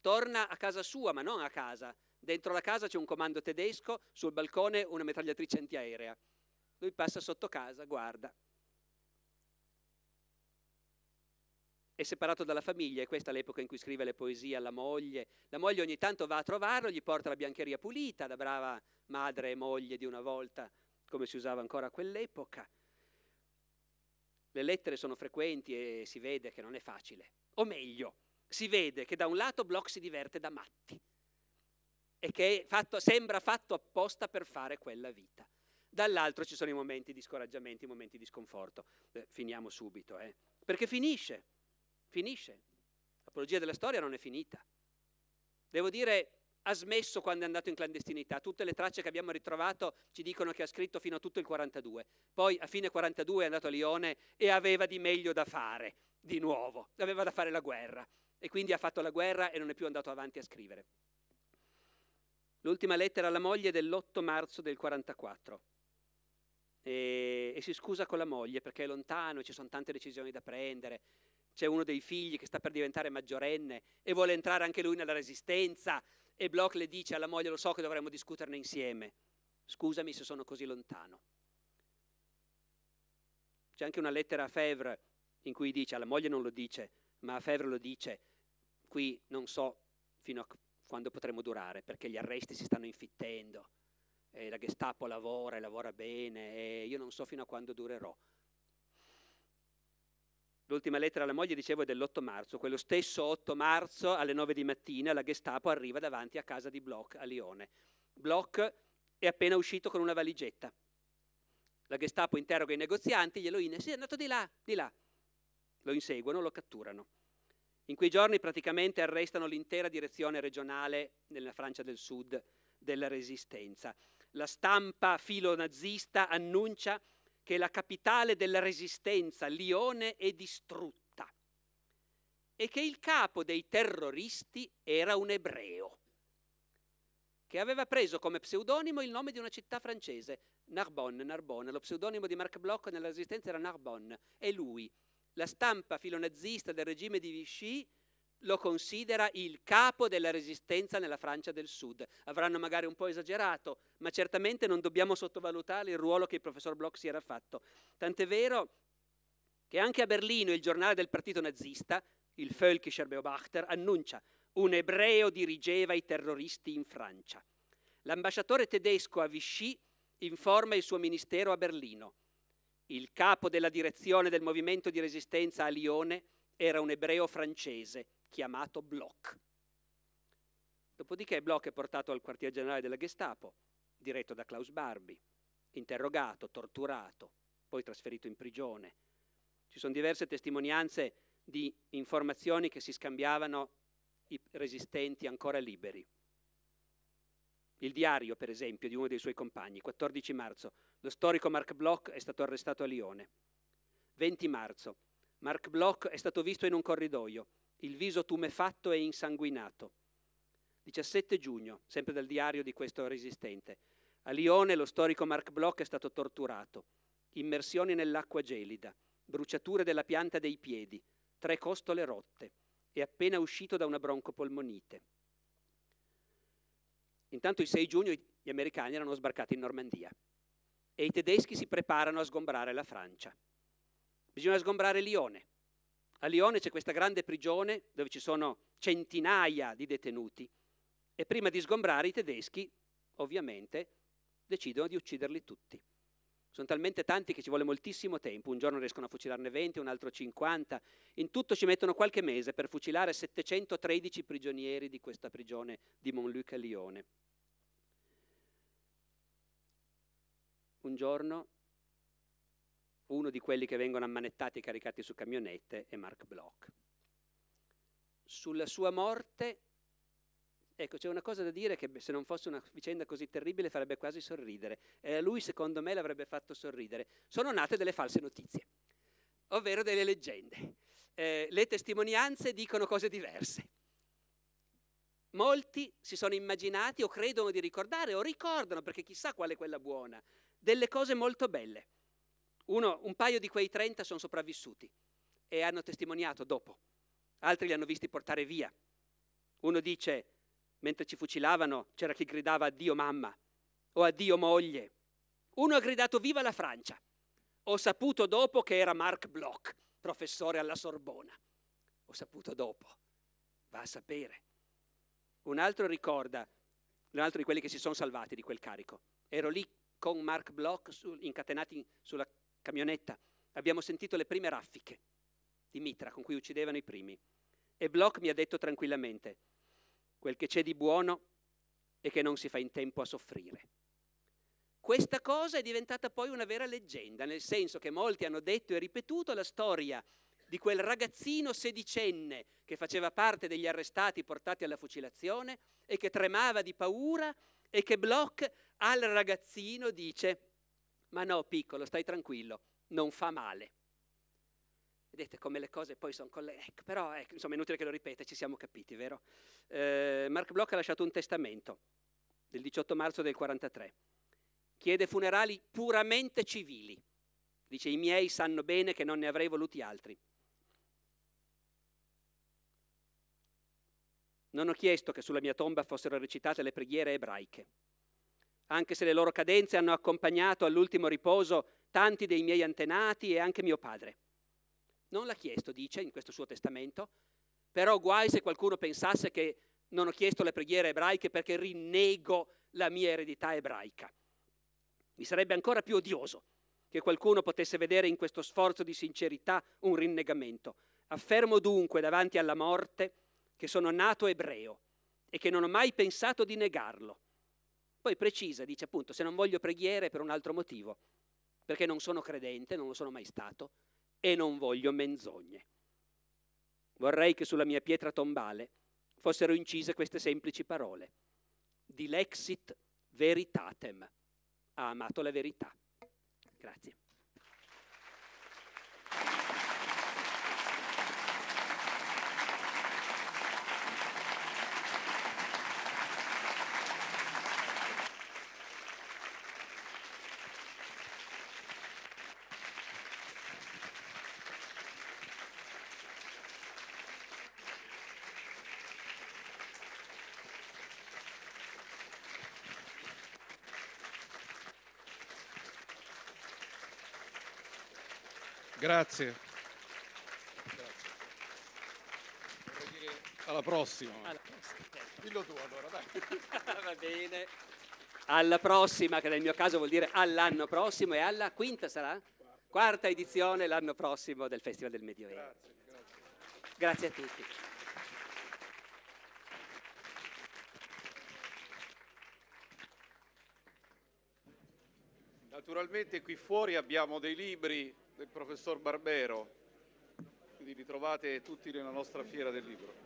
Torna a casa sua, ma non a casa. Dentro la casa c'è un comando tedesco, sul balcone una mitragliatrice antiaerea. Lui passa sotto casa, guarda, è separato dalla famiglia, e questa è l'epoca in cui scrive le poesie alla moglie. La moglie ogni tanto va a trovarlo, gli porta la biancheria pulita, da brava madre e moglie di una volta, come si usava ancora a quell'epoca. Le lettere sono frequenti e si vede che non è facile. O meglio, si vede che da un lato Bloch si diverte da matti e che fatto, sembra fatto apposta per fare quella vita. Dall'altro ci sono i momenti di scoraggiamento, i momenti di sconforto. Eh, finiamo subito, eh. Perché finisce. Finisce. L'apologia della storia non è finita. Devo dire, ha smesso quando è andato in clandestinità. Tutte le tracce che abbiamo ritrovato ci dicono che ha scritto fino a tutto il 42. Poi a fine 42 è andato a Lione e aveva di meglio da fare, di nuovo. Aveva da fare la guerra. E quindi ha fatto la guerra e non è più andato avanti a scrivere. L'ultima lettera alla moglie è dell'8 marzo del 44. E, e si scusa con la moglie perché è lontano, ci sono tante decisioni da prendere c'è uno dei figli che sta per diventare maggiorenne e vuole entrare anche lui nella resistenza e Bloch le dice alla moglie lo so che dovremmo discuterne insieme, scusami se sono così lontano. C'è anche una lettera a Fevre in cui dice, alla moglie non lo dice, ma a Fevre lo dice, qui non so fino a quando potremo durare perché gli arresti si stanno infittendo, la Gestapo lavora e lavora bene e io non so fino a quando durerò. L'ultima lettera alla moglie, dicevo, è dell'8 marzo. Quello stesso 8 marzo, alle 9 di mattina, la Gestapo arriva davanti a casa di Bloch a Lione. Bloch è appena uscito con una valigetta. La Gestapo interroga i negozianti, glielo in, sì, è andato di là, di là. Lo inseguono, lo catturano. In quei giorni praticamente arrestano l'intera direzione regionale nella Francia del Sud della Resistenza. La stampa filonazista annuncia che la capitale della resistenza, Lione, è distrutta e che il capo dei terroristi era un ebreo che aveva preso come pseudonimo il nome di una città francese, Narbonne, Narbonne. Lo pseudonimo di Marc Bloch nella resistenza era Narbonne. E lui, la stampa filonazista del regime di Vichy, lo considera il capo della resistenza nella Francia del Sud. Avranno magari un po' esagerato, ma certamente non dobbiamo sottovalutare il ruolo che il professor Bloch si era fatto. Tant'è vero che anche a Berlino il giornale del partito nazista, il Völkischer Beobachter, annuncia un ebreo dirigeva i terroristi in Francia. L'ambasciatore tedesco a Vichy informa il suo ministero a Berlino. Il capo della direzione del movimento di resistenza a Lione era un ebreo francese chiamato Bloch. Dopodiché Bloch è portato al quartier generale della Gestapo, diretto da Klaus Barbie, interrogato, torturato, poi trasferito in prigione. Ci sono diverse testimonianze di informazioni che si scambiavano i resistenti ancora liberi. Il diario, per esempio, di uno dei suoi compagni, 14 marzo, lo storico Mark Bloch è stato arrestato a Lione. 20 marzo, Mark Bloch è stato visto in un corridoio, il viso tumefatto e insanguinato. 17 giugno, sempre dal diario di questo resistente. A Lione lo storico Mark Bloch è stato torturato. Immersioni nell'acqua gelida, bruciature della pianta dei piedi, tre costole rotte e appena uscito da una broncopolmonite. Intanto il 6 giugno gli americani erano sbarcati in Normandia e i tedeschi si preparano a sgombrare la Francia. Bisogna sgombrare Lione. A Lione c'è questa grande prigione dove ci sono centinaia di detenuti e prima di sgombrare i tedeschi, ovviamente, decidono di ucciderli tutti. Sono talmente tanti che ci vuole moltissimo tempo, un giorno riescono a fucilarne 20, un altro 50, in tutto ci mettono qualche mese per fucilare 713 prigionieri di questa prigione di Montluc a Lione. Un giorno uno di quelli che vengono ammanettati e caricati su camionette è Mark Bloch. Sulla sua morte, ecco, c'è una cosa da dire che se non fosse una vicenda così terribile farebbe quasi sorridere. e eh, a lui, secondo me, l'avrebbe fatto sorridere. Sono nate delle false notizie, ovvero delle leggende. Eh, le testimonianze dicono cose diverse. Molti si sono immaginati o credono di ricordare o ricordano, perché chissà qual è quella buona, delle cose molto belle. Uno, un paio di quei 30 sono sopravvissuti e hanno testimoniato dopo. Altri li hanno visti portare via. Uno dice, mentre ci fucilavano c'era chi gridava addio mamma o addio moglie. Uno ha gridato viva la Francia. Ho saputo dopo che era Marc Bloch, professore alla Sorbona. Ho saputo dopo. Va a sapere. Un altro ricorda, un altro di quelli che si sono salvati di quel carico. Ero lì con Marc Bloch su, incatenati sulla camionetta, abbiamo sentito le prime raffiche di mitra con cui uccidevano i primi. E Bloch mi ha detto tranquillamente, quel che c'è di buono è che non si fa in tempo a soffrire. Questa cosa è diventata poi una vera leggenda, nel senso che molti hanno detto e ripetuto la storia di quel ragazzino sedicenne che faceva parte degli arrestati portati alla fucilazione e che tremava di paura e che Bloch al ragazzino dice ma no piccolo, stai tranquillo, non fa male. Vedete come le cose poi sono collegate. Ecco, però, ecco, insomma, è inutile che lo ripeta, ci siamo capiti, vero? Eh, Mark Bloch ha lasciato un testamento del 18 marzo del 43. Chiede funerali puramente civili. Dice, i miei sanno bene che non ne avrei voluti altri. Non ho chiesto che sulla mia tomba fossero recitate le preghiere ebraiche anche se le loro cadenze hanno accompagnato all'ultimo riposo tanti dei miei antenati e anche mio padre. Non l'ha chiesto, dice in questo suo testamento, però guai se qualcuno pensasse che non ho chiesto le preghiere ebraiche perché rinnego la mia eredità ebraica. Mi sarebbe ancora più odioso che qualcuno potesse vedere in questo sforzo di sincerità un rinnegamento. Affermo dunque davanti alla morte che sono nato ebreo e che non ho mai pensato di negarlo poi precisa, dice appunto, se non voglio preghiere è per un altro motivo, perché non sono credente, non lo sono mai stato, e non voglio menzogne. Vorrei che sulla mia pietra tombale fossero incise queste semplici parole. Dilexit veritatem. Ha amato la verità. Grazie. Grazie. Alla prossima. Alla prossima. Dillo tu allora, dai. Va bene. Alla prossima, che nel mio caso vuol dire all'anno prossimo e alla quinta sarà? Quarta, Quarta edizione l'anno prossimo del Festival del Medioevo. Grazie, grazie. grazie a tutti. Naturalmente qui fuori abbiamo dei libri del professor Barbero, quindi li trovate tutti nella nostra fiera del libro.